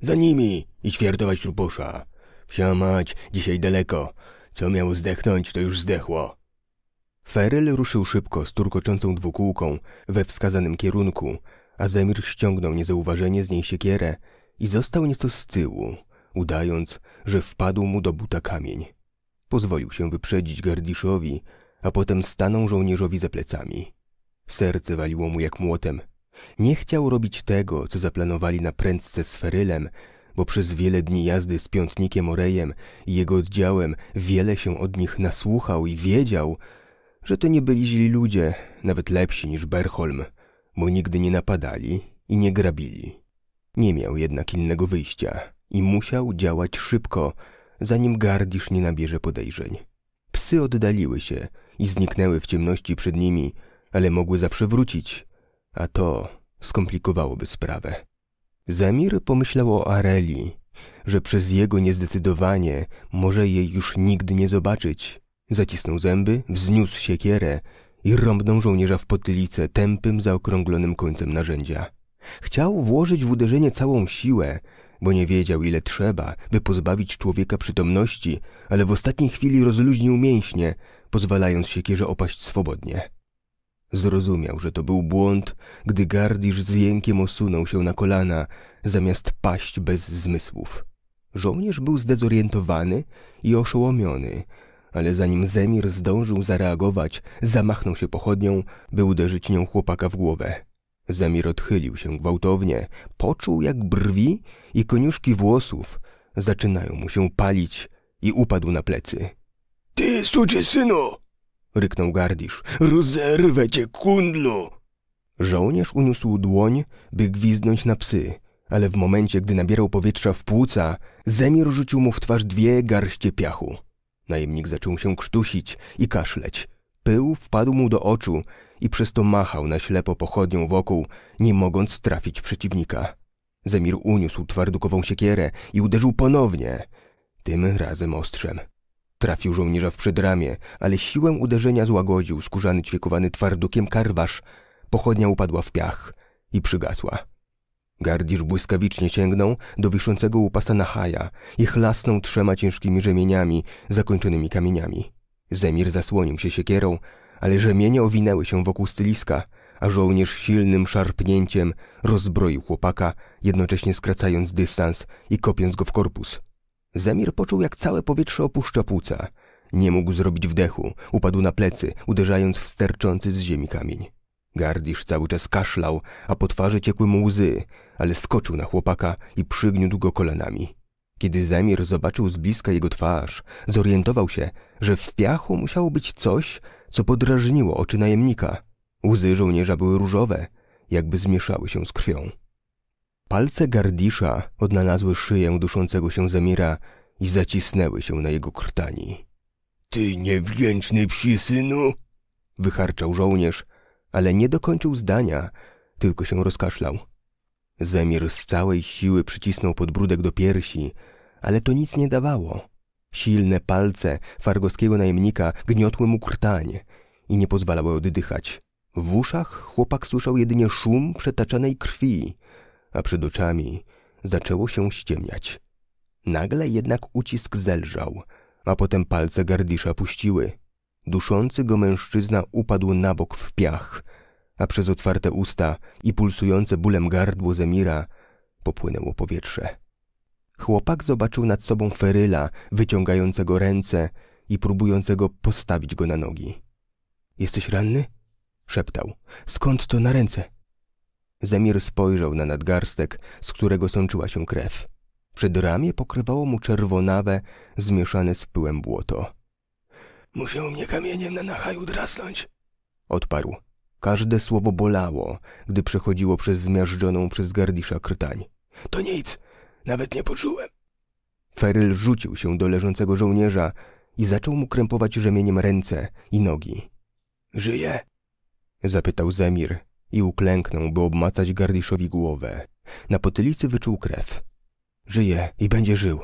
Za nimi! i ćwiertować trupusza. Wsiąmać mać, dzisiaj daleko. Co miało zdechnąć, to już zdechło. Ferel ruszył szybko, z turkoczącą dwukółką, we wskazanym kierunku, a Zemir ściągnął niezauważenie z niej siekierę i został nieco z tyłu, udając, że wpadł mu do buta kamień. Pozwolił się wyprzedzić Gerdiszowi, a potem stanął żołnierzowi za plecami. Serce waliło mu jak młotem, nie chciał robić tego, co zaplanowali na prędce z Ferylem, bo przez wiele dni jazdy z Piątnikiem Orejem i jego oddziałem wiele się od nich nasłuchał i wiedział, że to nie byli źli ludzie, nawet lepsi niż Berholm, bo nigdy nie napadali i nie grabili. Nie miał jednak innego wyjścia i musiał działać szybko, zanim gardisz nie nabierze podejrzeń. Psy oddaliły się i zniknęły w ciemności przed nimi, ale mogły zawsze wrócić, a to skomplikowałoby sprawę. Zamir pomyślał o Areli, że przez jego niezdecydowanie może jej już nigdy nie zobaczyć. Zacisnął zęby, wzniósł siekierę i rąbnął żołnierza w potylicę tępym, zaokrąglonym końcem narzędzia. Chciał włożyć w uderzenie całą siłę, bo nie wiedział ile trzeba, by pozbawić człowieka przytomności, ale w ostatniej chwili rozluźnił mięśnie, pozwalając siekierze opaść swobodnie. Zrozumiał, że to był błąd, gdy gardisz z jękiem osunął się na kolana, zamiast paść bez zmysłów. Żołnierz był zdezorientowany i oszołomiony, ale zanim Zemir zdążył zareagować, zamachnął się pochodnią, by uderzyć nią chłopaka w głowę. Zemir odchylił się gwałtownie, poczuł jak brwi i koniuszki włosów zaczynają mu się palić i upadł na plecy. – Ty, sudzie synu! ryknął gardisz. Rozerwę cię, kundlu! Żołnierz uniósł dłoń, by gwizdnąć na psy, ale w momencie, gdy nabierał powietrza w płuca, Zemir rzucił mu w twarz dwie garście piachu. Najemnik zaczął się krztusić i kaszleć. Pył wpadł mu do oczu i przez to machał na ślepo pochodnią wokół, nie mogąc trafić przeciwnika. Zemir uniósł twardukową siekierę i uderzył ponownie, tym razem ostrzem. Trafił żołnierza w przedramię, ale siłę uderzenia złagodził skórzany ćwiekowany twardukiem karwasz. Pochodnia upadła w piach i przygasła. Gardzisz błyskawicznie sięgnął do wiszącego u pasa haja i chlasnął trzema ciężkimi rzemieniami, zakończonymi kamieniami. Zemir zasłonił się siekierą, ale rzemienie owinęły się wokół styliska, a żołnierz silnym szarpnięciem rozbroił chłopaka, jednocześnie skracając dystans i kopiąc go w korpus. Zemir poczuł, jak całe powietrze opuszcza płuca. Nie mógł zrobić wdechu, upadł na plecy, uderzając w sterczący z ziemi kamień. Gardisz cały czas kaszlał, a po twarzy ciekły mu łzy, ale skoczył na chłopaka i przygniótł go kolanami. Kiedy Zemir zobaczył z bliska jego twarz, zorientował się, że w piachu musiało być coś, co podrażniło oczy najemnika. Łzy żołnierza były różowe, jakby zmieszały się z krwią. Palce Gardisza odnalazły szyję duszącego się Zemira i zacisnęły się na jego krtani. Ty niewdzięczny psi synu! wycharczał żołnierz, ale nie dokończył zdania, tylko się rozkaszlał. Zemir z całej siły przycisnął podbródek do piersi, ale to nic nie dawało. Silne palce fargoskiego najemnika gniotły mu krtań i nie pozwalały oddychać. W uszach chłopak słyszał jedynie szum przetaczanej krwi a przed oczami zaczęło się ściemniać. Nagle jednak ucisk zelżał, a potem palce gardisza puściły. Duszący go mężczyzna upadł na bok w piach, a przez otwarte usta i pulsujące bólem gardło Zemira popłynęło powietrze. Chłopak zobaczył nad sobą feryla, wyciągającego ręce i próbującego postawić go na nogi. – Jesteś ranny? – szeptał. – Skąd to na ręce? – Zemir spojrzał na nadgarstek, z którego sączyła się krew. ramię pokrywało mu czerwonawe, zmieszane z pyłem błoto. Musiał mnie kamieniem na nachaju drasnąć, odparł. Każde słowo bolało, gdy przechodziło przez zmiażdżoną przez gardisza krtań. To nic, nawet nie poczułem. Feryl rzucił się do leżącego żołnierza i zaczął mu krępować rzemieniem ręce i nogi. Żyje? zapytał Zemir, i uklęknął, by obmacać Gardiszowi głowę. Na potylicy wyczuł krew. Żyje i będzie żył.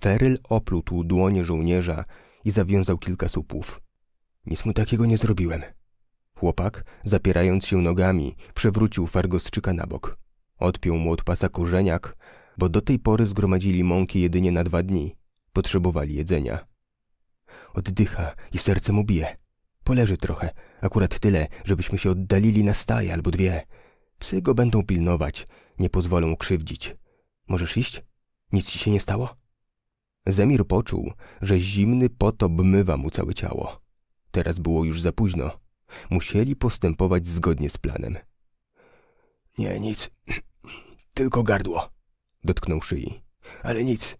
Feryl oplótł dłonie żołnierza i zawiązał kilka supów. Nic mu takiego nie zrobiłem. Chłopak, zapierając się nogami, przewrócił Fargostrzyka na bok. Odpiął mu od pasa korzeniak, bo do tej pory zgromadzili mąki jedynie na dwa dni. Potrzebowali jedzenia. Oddycha i serce mu bije. Poleży trochę, Akurat tyle, żebyśmy się oddalili na staję albo dwie. Psy go będą pilnować, nie pozwolą krzywdzić. Możesz iść? Nic ci się nie stało? Zemir poczuł, że zimny pot obmywa mu całe ciało. Teraz było już za późno. Musieli postępować zgodnie z planem. Nie, nic. Tylko gardło. Dotknął szyi. Ale nic.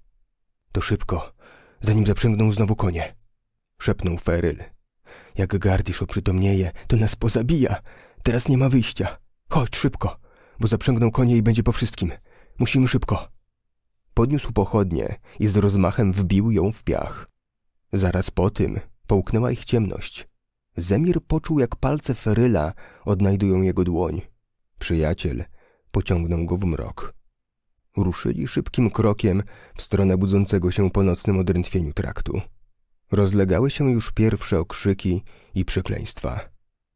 To szybko, zanim zaprzęgną znowu konie. Szepnął Feryl, jak Gardisz oprzytomnieje, to nas pozabija. Teraz nie ma wyjścia. Chodź szybko, bo zaprzęgną konie i będzie po wszystkim. Musimy szybko. Podniósł pochodnie i z rozmachem wbił ją w piach. Zaraz po tym połknęła ich ciemność. Zemir poczuł, jak palce Feryla odnajdują jego dłoń. Przyjaciel pociągnął go w mrok. Ruszyli szybkim krokiem w stronę budzącego się po nocnym odrętwieniu traktu. Rozlegały się już pierwsze okrzyki i przekleństwa.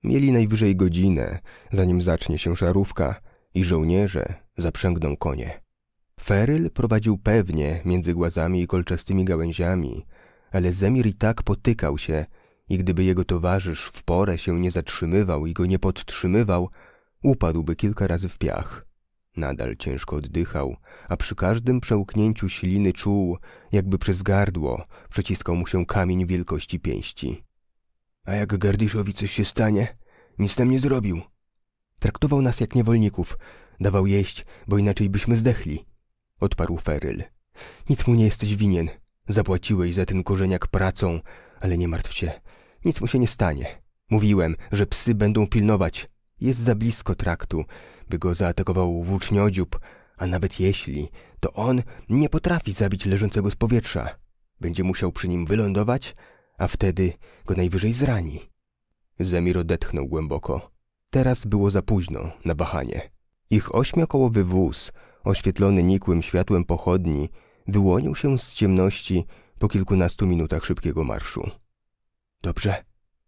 Mieli najwyżej godzinę, zanim zacznie się żarówka i żołnierze zaprzęgną konie. Feryl prowadził pewnie między głazami i kolczastymi gałęziami, ale Zemir i tak potykał się i gdyby jego towarzysz w porę się nie zatrzymywał i go nie podtrzymywał, upadłby kilka razy w piach. Nadal ciężko oddychał, a przy każdym przełknięciu śliny czuł, jakby przez gardło przeciskał mu się kamień wielkości pięści. A jak Gardiszowi coś się stanie, nic nam nie zrobił. Traktował nas jak niewolników, dawał jeść, bo inaczej byśmy zdechli, odparł Feryl. Nic mu nie jesteś winien. Zapłaciłeś za ten korzeniak pracą, ale nie martw się, nic mu się nie stanie. Mówiłem, że psy będą pilnować. Jest za blisko traktu by go zaatakował włóczniodziób, a nawet jeśli, to on nie potrafi zabić leżącego z powietrza. Będzie musiał przy nim wylądować, a wtedy go najwyżej zrani. Zemir odetchnął głęboko. Teraz było za późno na wahanie. Ich ośmiokołowy wóz, oświetlony nikłym światłem pochodni, wyłonił się z ciemności po kilkunastu minutach szybkiego marszu. Dobrze,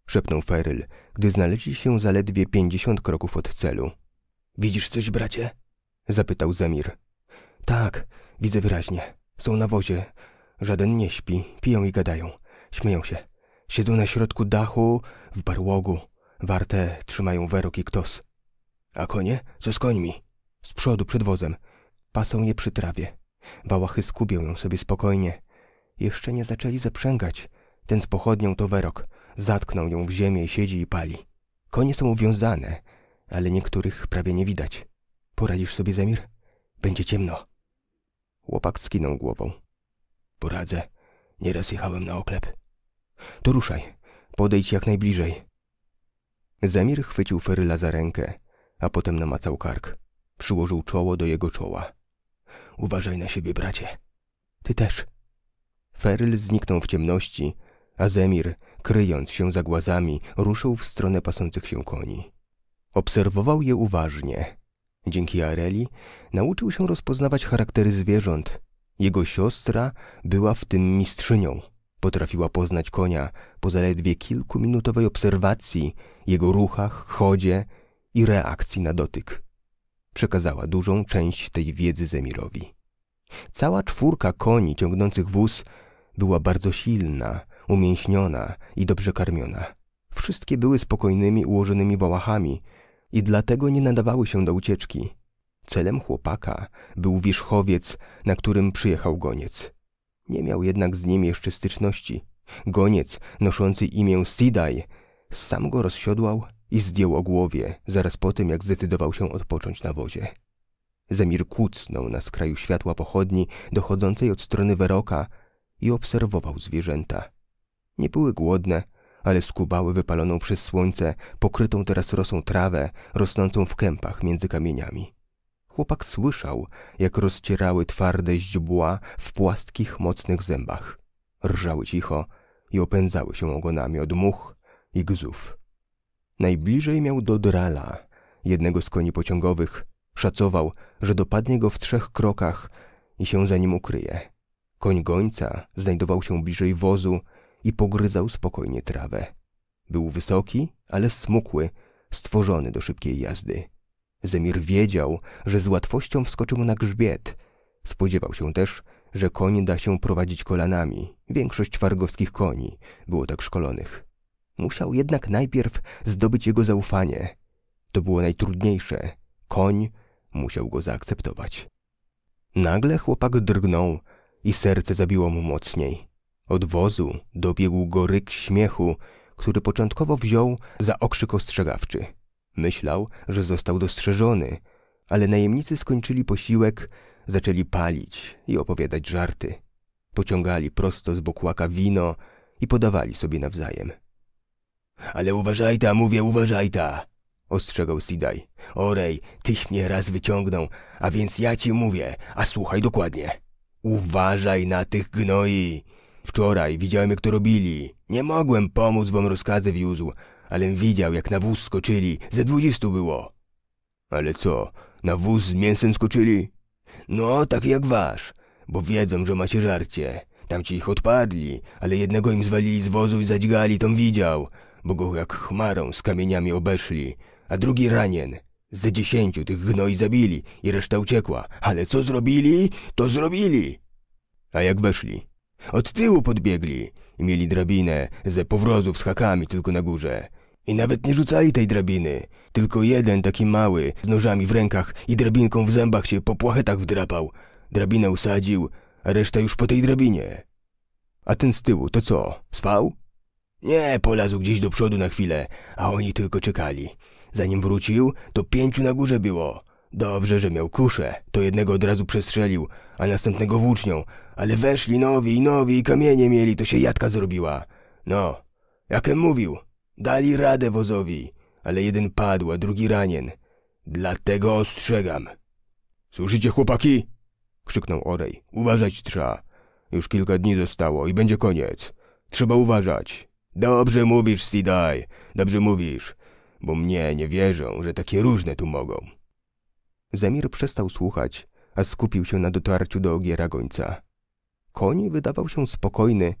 szepnął Feryl, gdy znaleźli się zaledwie pięćdziesiąt kroków od celu. Widzisz coś, bracie? Zapytał Zamir. Tak, widzę wyraźnie. Są na wozie. Żaden nie śpi, piją i gadają. Śmieją się. Siedzą na środku dachu, w barłogu. Warte trzymają werok i ktos. A konie? Co z końmi? Z przodu, przed wozem. Pasą je przy trawie. Wałachy skubią ją sobie spokojnie. Jeszcze nie zaczęli zaprzęgać. Ten z pochodnią to werok. Zatknął ją w ziemię, siedzi i pali. Konie są uwiązane, ale niektórych prawie nie widać. Poradzisz sobie, Zemir? Będzie ciemno. Łopak skinął głową. Poradzę. Nieraz jechałem na oklep. To ruszaj. Podejdź jak najbliżej. Zemir chwycił Feryla za rękę, a potem namacał kark. Przyłożył czoło do jego czoła. Uważaj na siebie, bracie. Ty też. Feryl zniknął w ciemności, a Zemir, kryjąc się za głazami, ruszył w stronę pasących się koni. Obserwował je uważnie. Dzięki Areli nauczył się rozpoznawać charaktery zwierząt. Jego siostra była w tym mistrzynią. Potrafiła poznać konia po zaledwie kilkuminutowej obserwacji, jego ruchach, chodzie i reakcji na dotyk. Przekazała dużą część tej wiedzy Zemirowi. Cała czwórka koni ciągnących wóz była bardzo silna, umięśniona i dobrze karmiona. Wszystkie były spokojnymi, ułożonymi wałachami – i dlatego nie nadawały się do ucieczki. Celem chłopaka był wierzchowiec, na którym przyjechał goniec. Nie miał jednak z nim jeszcze styczności. Goniec, noszący imię Sidaj, sam go rozsiodłał i zdjął o głowie zaraz po tym, jak zdecydował się odpocząć na wozie. Zemir kucnął na skraju światła pochodni dochodzącej od strony Weroka i obserwował zwierzęta. Nie były głodne, ale skubały wypaloną przez słońce, pokrytą teraz rosą trawę, rosnącą w kępach między kamieniami. Chłopak słyszał, jak rozcierały twarde źdźbła w płaskich, mocnych zębach. Rżały cicho i opędzały się ogonami od much i gzów. Najbliżej miał do drala, jednego z koni pociągowych. Szacował, że dopadnie go w trzech krokach i się za nim ukryje. Koń gońca znajdował się bliżej wozu, i pogryzał spokojnie trawę. Był wysoki, ale smukły, stworzony do szybkiej jazdy. Zemir wiedział, że z łatwością wskoczył na grzbiet. Spodziewał się też, że koń da się prowadzić kolanami. Większość fargowskich koni było tak szkolonych. Musiał jednak najpierw zdobyć jego zaufanie. To było najtrudniejsze. Koń musiał go zaakceptować. Nagle chłopak drgnął i serce zabiło mu mocniej. Od wozu dobiegł go ryk śmiechu, który początkowo wziął za okrzyk ostrzegawczy. Myślał, że został dostrzeżony, ale najemnicy skończyli posiłek, zaczęli palić i opowiadać żarty. Pociągali prosto z bokłaka wino i podawali sobie nawzajem. Ale uważaj ta, mówię, uważaj ta! ostrzegał Sidaj. Orej, tyś mnie raz wyciągnął, a więc ja ci mówię, a słuchaj dokładnie. Uważaj na tych gnoi! Wczoraj widziałem, jak to robili. Nie mogłem pomóc, bom rozkazy wiózł, alem widział, jak na wóz skoczyli. Ze dwudziestu było. Ale co, na wóz z mięsem skoczyli? No, tak jak wasz, bo wiedzą, że macie żarcie. Tamci ich odpadli, ale jednego im zwalili z wozu i zadźgali, tom widział, bo go jak chmarą z kamieniami obeszli, a drugi ranien. Ze dziesięciu tych gnoi zabili i reszta uciekła, ale co zrobili, to zrobili. A jak weszli? Od tyłu podbiegli i mieli drabinę ze powrozów z hakami tylko na górze. I nawet nie rzucali tej drabiny. Tylko jeden taki mały, z nożami w rękach i drabinką w zębach się po płachetach wdrapał. Drabinę usadził, a reszta już po tej drabinie. A ten z tyłu to co, spał? Nie, polazł gdzieś do przodu na chwilę, a oni tylko czekali. Zanim wrócił, to pięciu na górze było. Dobrze, że miał kuszę, to jednego od razu przestrzelił, a następnego włócznią, ale weszli nowi i nowi i kamienie mieli, to się jadka zrobiła. No, jakem mówił, dali radę wozowi, ale jeden padł, a drugi ranien. Dlatego ostrzegam. Słyszycie, chłopaki? Krzyknął Orej. Uważać trzeba. Już kilka dni zostało i będzie koniec. Trzeba uważać. Dobrze mówisz, Sidaj, dobrze mówisz, bo mnie nie wierzą, że takie różne tu mogą. Zemir przestał słuchać, a skupił się na dotarciu do ogiera gońca. Koń wydawał się spokojny,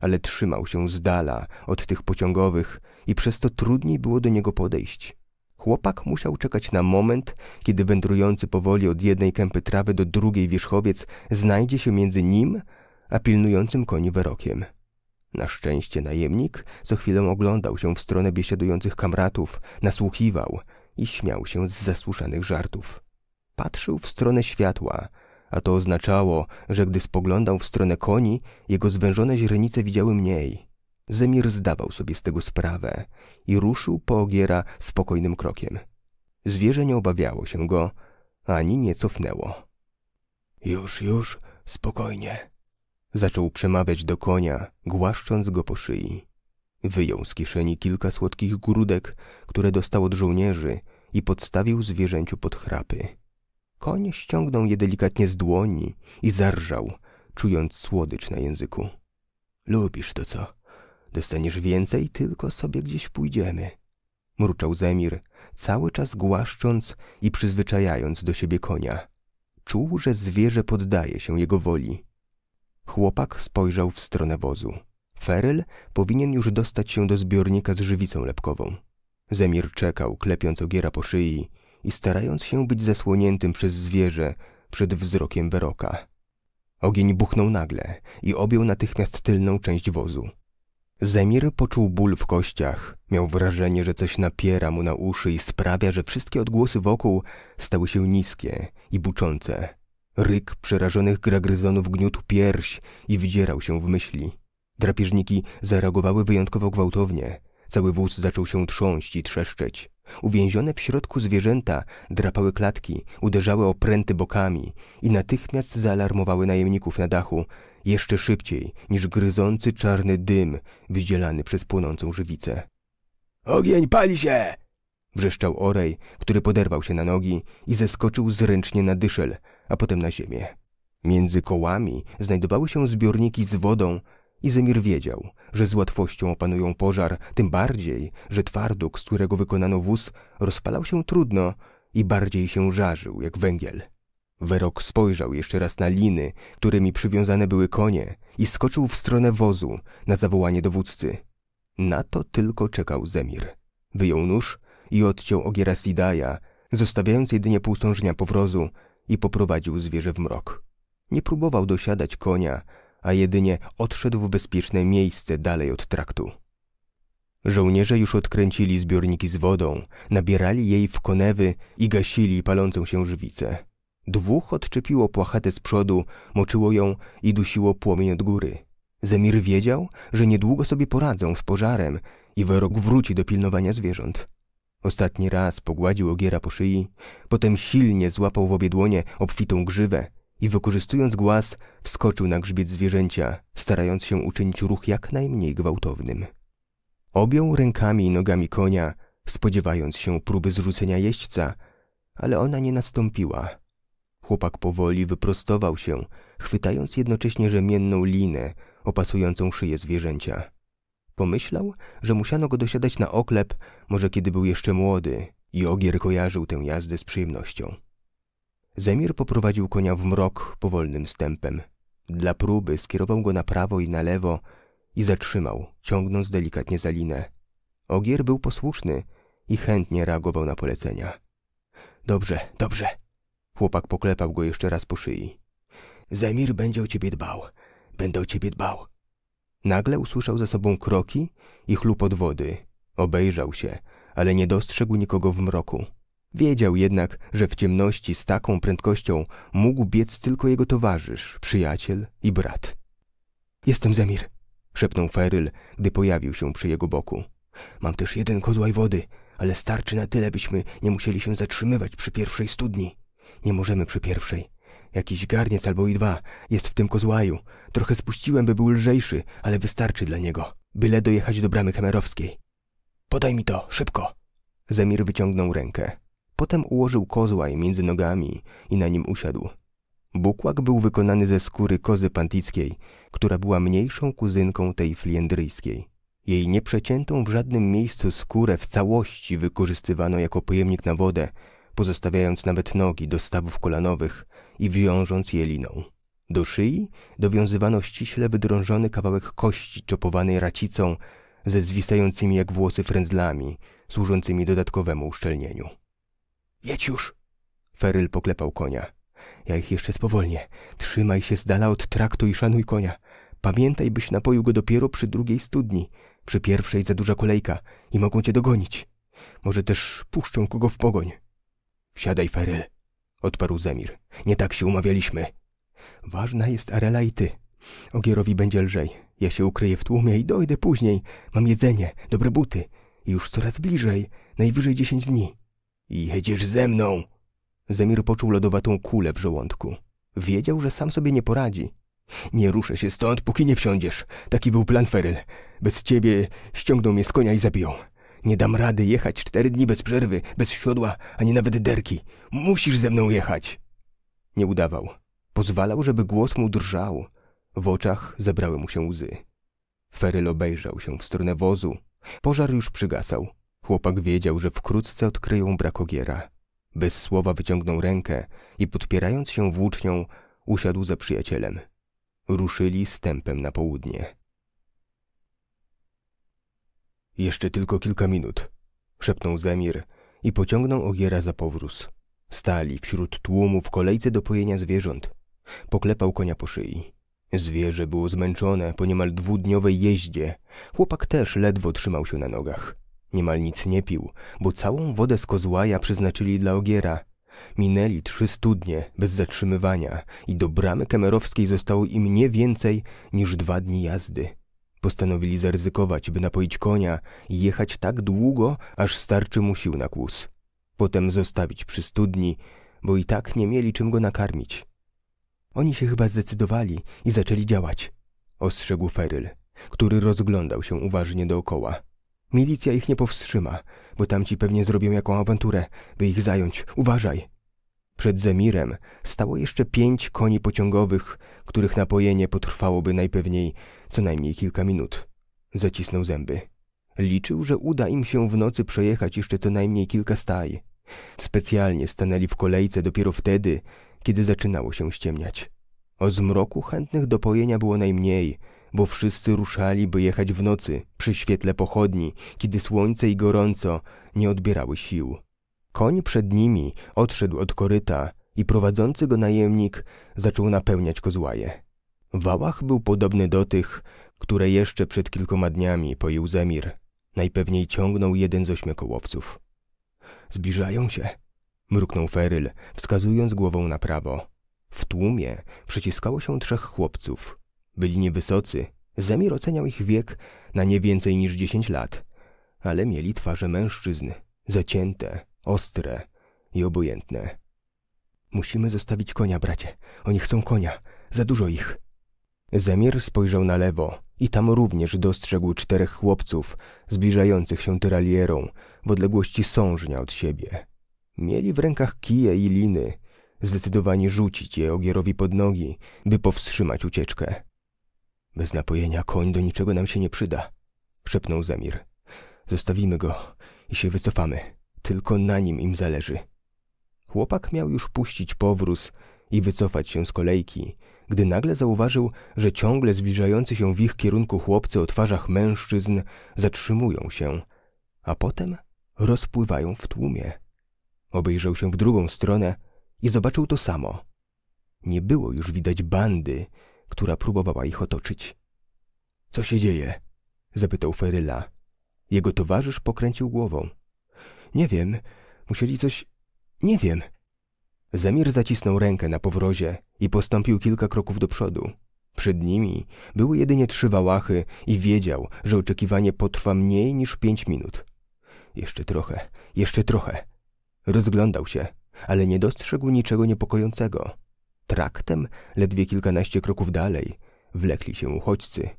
ale trzymał się z dala od tych pociągowych i przez to trudniej było do niego podejść. Chłopak musiał czekać na moment, kiedy wędrujący powoli od jednej kępy trawy do drugiej wierzchowiec znajdzie się między nim a pilnującym koni wyrokiem. Na szczęście najemnik co chwilę oglądał się w stronę biesiadujących kamratów, nasłuchiwał i śmiał się z zasłuszanych żartów. Patrzył w stronę światła, a to oznaczało, że gdy spoglądał w stronę koni, jego zwężone źrenice widziały mniej. Zemir zdawał sobie z tego sprawę i ruszył po Ogiera spokojnym krokiem. Zwierzę nie obawiało się go, ani nie cofnęło. Już, już, spokojnie. Zaczął przemawiać do konia, głaszcząc go po szyi. Wyjął z kieszeni kilka słodkich grudek, które dostał od żołnierzy i podstawił zwierzęciu pod chrapy. Koń ściągnął je delikatnie z dłoni i zarżał, czując słodycz na języku. Lubisz to co? Dostaniesz więcej, tylko sobie gdzieś pójdziemy. Mruczał Zemir, cały czas głaszcząc i przyzwyczajając do siebie konia. Czuł, że zwierzę poddaje się jego woli. Chłopak spojrzał w stronę wozu. Feryl powinien już dostać się do zbiornika z żywicą lepkową. Zemir czekał, klepiąc ogiera po szyi i starając się być zasłoniętym przez zwierzę przed wzrokiem Weroka. Ogień buchnął nagle i objął natychmiast tylną część wozu. Zemir poczuł ból w kościach, miał wrażenie, że coś napiera mu na uszy i sprawia, że wszystkie odgłosy wokół stały się niskie i buczące. Ryk przerażonych gragryzonów gniótł pierś i wdzierał się w myśli. Drapieżniki zareagowały wyjątkowo gwałtownie. Cały wóz zaczął się trząść i trzeszczeć. Uwięzione w środku zwierzęta drapały klatki, uderzały o pręty bokami i natychmiast zaalarmowały najemników na dachu jeszcze szybciej niż gryzący czarny dym wydzielany przez płonącą żywicę. Ogień pali się! wrzeszczał Orej, który poderwał się na nogi i zeskoczył zręcznie na dyszel, a potem na ziemię. Między kołami znajdowały się zbiorniki z wodą, Zemir wiedział, że z łatwością opanują pożar, tym bardziej, że twarduk, z którego wykonano wóz, rozpalał się trudno i bardziej się żarzył jak węgiel. Werok spojrzał jeszcze raz na liny, którymi przywiązane były konie i skoczył w stronę wozu na zawołanie dowódcy. Na to tylko czekał Zemir. Wyjął nóż i odciął ogiera Sidaja, zostawiając jedynie półsążnia powrozu i poprowadził zwierzę w mrok. Nie próbował dosiadać konia, a jedynie odszedł w bezpieczne miejsce dalej od traktu. Żołnierze już odkręcili zbiorniki z wodą, nabierali jej w konewy i gasili palącą się żywicę. Dwóch odczepiło płachetę z przodu, moczyło ją i dusiło płomień od góry. Zemir wiedział, że niedługo sobie poradzą z pożarem i wyrok wróci do pilnowania zwierząt. Ostatni raz pogładził Ogiera po szyi, potem silnie złapał w obie dłonie obfitą grzywę i wykorzystując głaz wskoczył na grzbiet zwierzęcia, starając się uczynić ruch jak najmniej gwałtownym. Objął rękami i nogami konia, spodziewając się próby zrzucenia jeźdźca, ale ona nie nastąpiła. Chłopak powoli wyprostował się, chwytając jednocześnie rzemienną linę opasującą szyję zwierzęcia. Pomyślał, że musiano go dosiadać na oklep, może kiedy był jeszcze młody i Ogier kojarzył tę jazdę z przyjemnością. Zemir poprowadził konia w mrok powolnym stępem. Dla próby skierował go na prawo i na lewo i zatrzymał, ciągnąc delikatnie za linę. Ogier był posłuszny i chętnie reagował na polecenia. Dobrze, dobrze. Chłopak poklepał go jeszcze raz po szyi. Zemir będzie o ciebie dbał. Będę o ciebie dbał. Nagle usłyszał za sobą kroki i chlupot wody. Obejrzał się, ale nie dostrzegł nikogo w mroku. Wiedział jednak, że w ciemności z taką prędkością mógł biec tylko jego towarzysz, przyjaciel i brat. Jestem Zemir, szepnął Feryl, gdy pojawił się przy jego boku. Mam też jeden kozłaj wody, ale starczy na tyle, byśmy nie musieli się zatrzymywać przy pierwszej studni. Nie możemy przy pierwszej. Jakiś garniec albo i dwa jest w tym kozłaju. Trochę spuściłem, by był lżejszy, ale wystarczy dla niego, byle dojechać do bramy kemerowskiej. Podaj mi to, szybko. Zemir wyciągnął rękę. Potem ułożył kozłaj między nogami i na nim usiadł. Bukłak był wykonany ze skóry kozy pantickiej, która była mniejszą kuzynką tej fliendryjskiej. Jej nieprzeciętą w żadnym miejscu skórę w całości wykorzystywano jako pojemnik na wodę, pozostawiając nawet nogi do stawów kolanowych i wiążąc je liną. Do szyi dowiązywano ściśle wydrążony kawałek kości czopowanej racicą ze zwisającymi jak włosy frędzlami, służącymi dodatkowemu uszczelnieniu. Jedź już! Feryl poklepał konia. Ja ich jeszcze spowolnię. Trzymaj się z dala od traktu i szanuj konia. Pamiętaj, byś napoił go dopiero przy drugiej studni. Przy pierwszej za duża kolejka i mogą cię dogonić. Może też puszczą kogo w pogoń. Wsiadaj, Feryl, odparł Zemir. Nie tak się umawialiśmy. Ważna jest Arela i ty. Ogierowi będzie lżej. Ja się ukryję w tłumie i dojdę później. Mam jedzenie, dobre buty. I już coraz bliżej, najwyżej dziesięć dni. I Jedziesz ze mną! Zemir poczuł lodowatą kulę w żołądku. Wiedział, że sam sobie nie poradzi. Nie ruszę się stąd, póki nie wsiądziesz. Taki był plan Feryl. Bez ciebie ściągną mnie z konia i zabiją. Nie dam rady jechać cztery dni bez przerwy, bez siodła, ani nawet derki. Musisz ze mną jechać! Nie udawał. Pozwalał, żeby głos mu drżał. W oczach zebrały mu się łzy. Feryl obejrzał się w stronę wozu. Pożar już przygasał. Chłopak wiedział, że wkrótce odkryją brakogiera. Bez słowa wyciągnął rękę i podpierając się włócznią, usiadł za przyjacielem. Ruszyli stępem na południe. Jeszcze tylko kilka minut, szepnął Zemir i pociągnął Ogiera za powróz. Stali wśród tłumu w kolejce do pojenia zwierząt. Poklepał konia po szyi. Zwierzę było zmęczone po niemal dwudniowej jeździe. Chłopak też ledwo trzymał się na nogach. Niemal nic nie pił, bo całą wodę z kozłaja przeznaczyli dla ogiera. Minęli trzy studnie bez zatrzymywania i do bramy kemerowskiej zostało im nie więcej niż dwa dni jazdy. Postanowili zaryzykować, by napoić konia i jechać tak długo, aż starczy mu sił na kłus. Potem zostawić przy studni, bo i tak nie mieli czym go nakarmić. Oni się chyba zdecydowali i zaczęli działać, ostrzegł Feryl, który rozglądał się uważnie dookoła. Milicja ich nie powstrzyma, bo tamci pewnie zrobią jaką awanturę, by ich zająć. Uważaj! Przed Zemirem stało jeszcze pięć koni pociągowych, których napojenie potrwałoby najpewniej co najmniej kilka minut. Zacisnął zęby. Liczył, że uda im się w nocy przejechać jeszcze co najmniej kilka staj. Specjalnie stanęli w kolejce dopiero wtedy, kiedy zaczynało się ściemniać. O zmroku chętnych do pojenia było najmniej – bo wszyscy ruszali, by jechać w nocy, przy świetle pochodni, kiedy słońce i gorąco nie odbierały sił. Koń przed nimi odszedł od koryta i prowadzący go najemnik zaczął napełniać kozłaje. Wałach był podobny do tych, które jeszcze przed kilkoma dniami poił Zemir. Najpewniej ciągnął jeden z ośmiokołowców. Zbliżają się, mruknął Feryl, wskazując głową na prawo. W tłumie przyciskało się trzech chłopców. Byli niewysocy. Zemir oceniał ich wiek na nie więcej niż dziesięć lat, ale mieli twarze mężczyzn, zacięte, ostre i obojętne. Musimy zostawić konia, bracie. Oni chcą konia. Za dużo ich. Zemir spojrzał na lewo i tam również dostrzegł czterech chłopców zbliżających się tyralierą w odległości sążnia od siebie. Mieli w rękach kije i liny, zdecydowani rzucić je Ogierowi pod nogi, by powstrzymać ucieczkę. Bez napojenia koń do niczego nam się nie przyda, szepnął Zemir. Zostawimy go i się wycofamy. Tylko na nim im zależy. Chłopak miał już puścić powróz i wycofać się z kolejki, gdy nagle zauważył, że ciągle zbliżający się w ich kierunku chłopcy o twarzach mężczyzn zatrzymują się, a potem rozpływają w tłumie. Obejrzał się w drugą stronę i zobaczył to samo. Nie było już widać bandy, która próbowała ich otoczyć. – Co się dzieje? – zapytał Feryla. Jego towarzysz pokręcił głową. – Nie wiem. Musieli coś... Nie wiem. Zamir zacisnął rękę na powrozie i postąpił kilka kroków do przodu. Przed nimi były jedynie trzy wałachy i wiedział, że oczekiwanie potrwa mniej niż pięć minut. Jeszcze trochę, jeszcze trochę. Rozglądał się, ale nie dostrzegł niczego niepokojącego traktem ledwie kilkanaście kroków dalej wlekli się uchodźcy.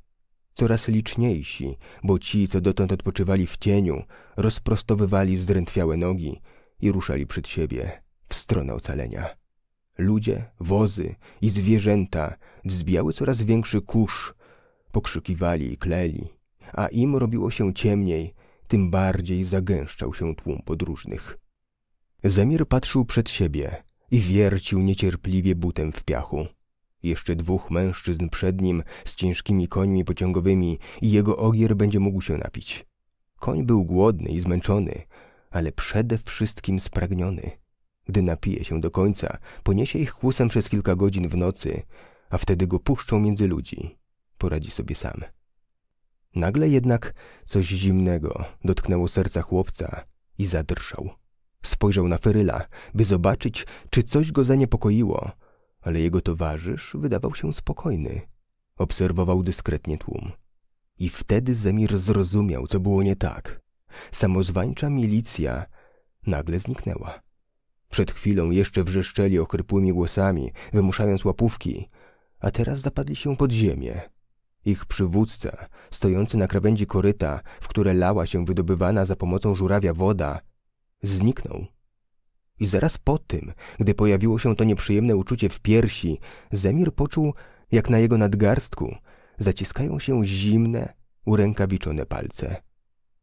Coraz liczniejsi, bo ci, co dotąd odpoczywali w cieniu, rozprostowywali zdrętwiałe nogi i ruszali przed siebie w stronę ocalenia. Ludzie, wozy i zwierzęta wzbijały coraz większy kurz, pokrzykiwali i kleli, a im robiło się ciemniej, tym bardziej zagęszczał się tłum podróżnych. Zemir patrzył przed siebie – i wiercił niecierpliwie butem w piachu. Jeszcze dwóch mężczyzn przed nim z ciężkimi końmi pociągowymi i jego ogier będzie mógł się napić. Koń był głodny i zmęczony, ale przede wszystkim spragniony. Gdy napije się do końca, poniesie ich kłusem przez kilka godzin w nocy, a wtedy go puszczą między ludzi. Poradzi sobie sam. Nagle jednak coś zimnego dotknęło serca chłopca i zadrżał. Spojrzał na Feryla, by zobaczyć, czy coś go zaniepokoiło, ale jego towarzysz wydawał się spokojny. Obserwował dyskretnie tłum. I wtedy Zemir zrozumiał, co było nie tak. Samozwańcza milicja nagle zniknęła. Przed chwilą jeszcze wrzeszczeli okrypłymi głosami, wymuszając łapówki, a teraz zapadli się pod ziemię. Ich przywódca, stojący na krawędzi koryta, w które lała się wydobywana za pomocą żurawia woda, Zniknął. I zaraz po tym, gdy pojawiło się to nieprzyjemne uczucie w piersi, Zemir poczuł, jak na jego nadgarstku zaciskają się zimne, urękawiczone palce.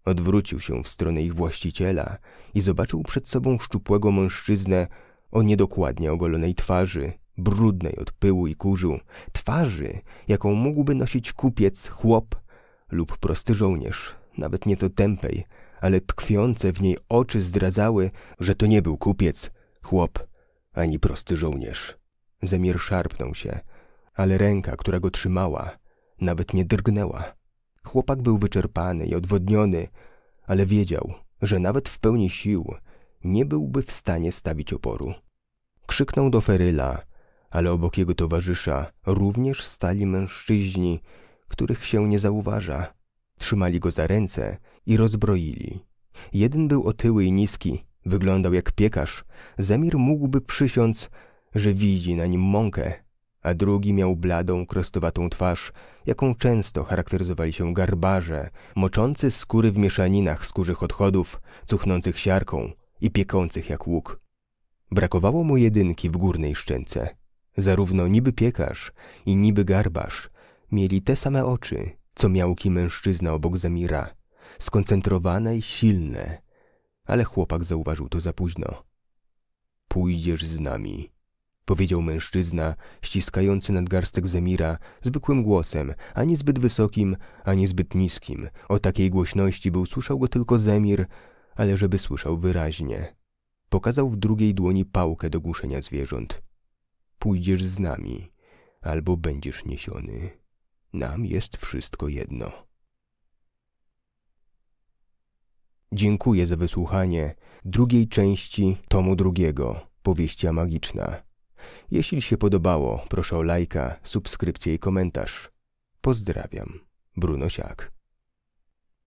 Odwrócił się w stronę ich właściciela i zobaczył przed sobą szczupłego mężczyznę o niedokładnie ogolonej twarzy, brudnej od pyłu i kurzu, twarzy, jaką mógłby nosić kupiec, chłop lub prosty żołnierz, nawet nieco tępej, ale tkwiące w niej oczy zdradzały, że to nie był kupiec, chłop, ani prosty żołnierz. Zemir szarpnął się, ale ręka, która go trzymała, nawet nie drgnęła. Chłopak był wyczerpany i odwodniony, ale wiedział, że nawet w pełni sił nie byłby w stanie stawić oporu. Krzyknął do Feryla, ale obok jego towarzysza również stali mężczyźni, których się nie zauważa. Trzymali go za ręce i rozbroili. Jeden był otyły i niski, wyglądał jak piekarz. Zemir mógłby przysiąc, że widzi na nim mąkę, a drugi miał bladą, krostowatą twarz, jaką często charakteryzowali się garbarze, moczący skóry w mieszaninach skórzych odchodów, cuchnących siarką i piekących jak łuk. Brakowało mu jedynki w górnej szczęce. Zarówno niby piekarz i niby garbarz mieli te same oczy, co miałki mężczyzna obok Zemira skoncentrowane i silne, ale chłopak zauważył to za późno. Pójdziesz z nami, powiedział mężczyzna, ściskający nadgarstek Zemira zwykłym głosem, ani zbyt wysokim, ani zbyt niskim. O takiej głośności, by usłyszał go tylko Zemir, ale żeby słyszał wyraźnie. Pokazał w drugiej dłoni pałkę do głuszenia zwierząt. Pójdziesz z nami, albo będziesz niesiony. Nam jest wszystko jedno. Dziękuję za wysłuchanie drugiej części tomu drugiego Powieścia Magiczna. Jeśli się podobało, proszę o lajka, subskrypcję i komentarz. Pozdrawiam. Bruno Siak.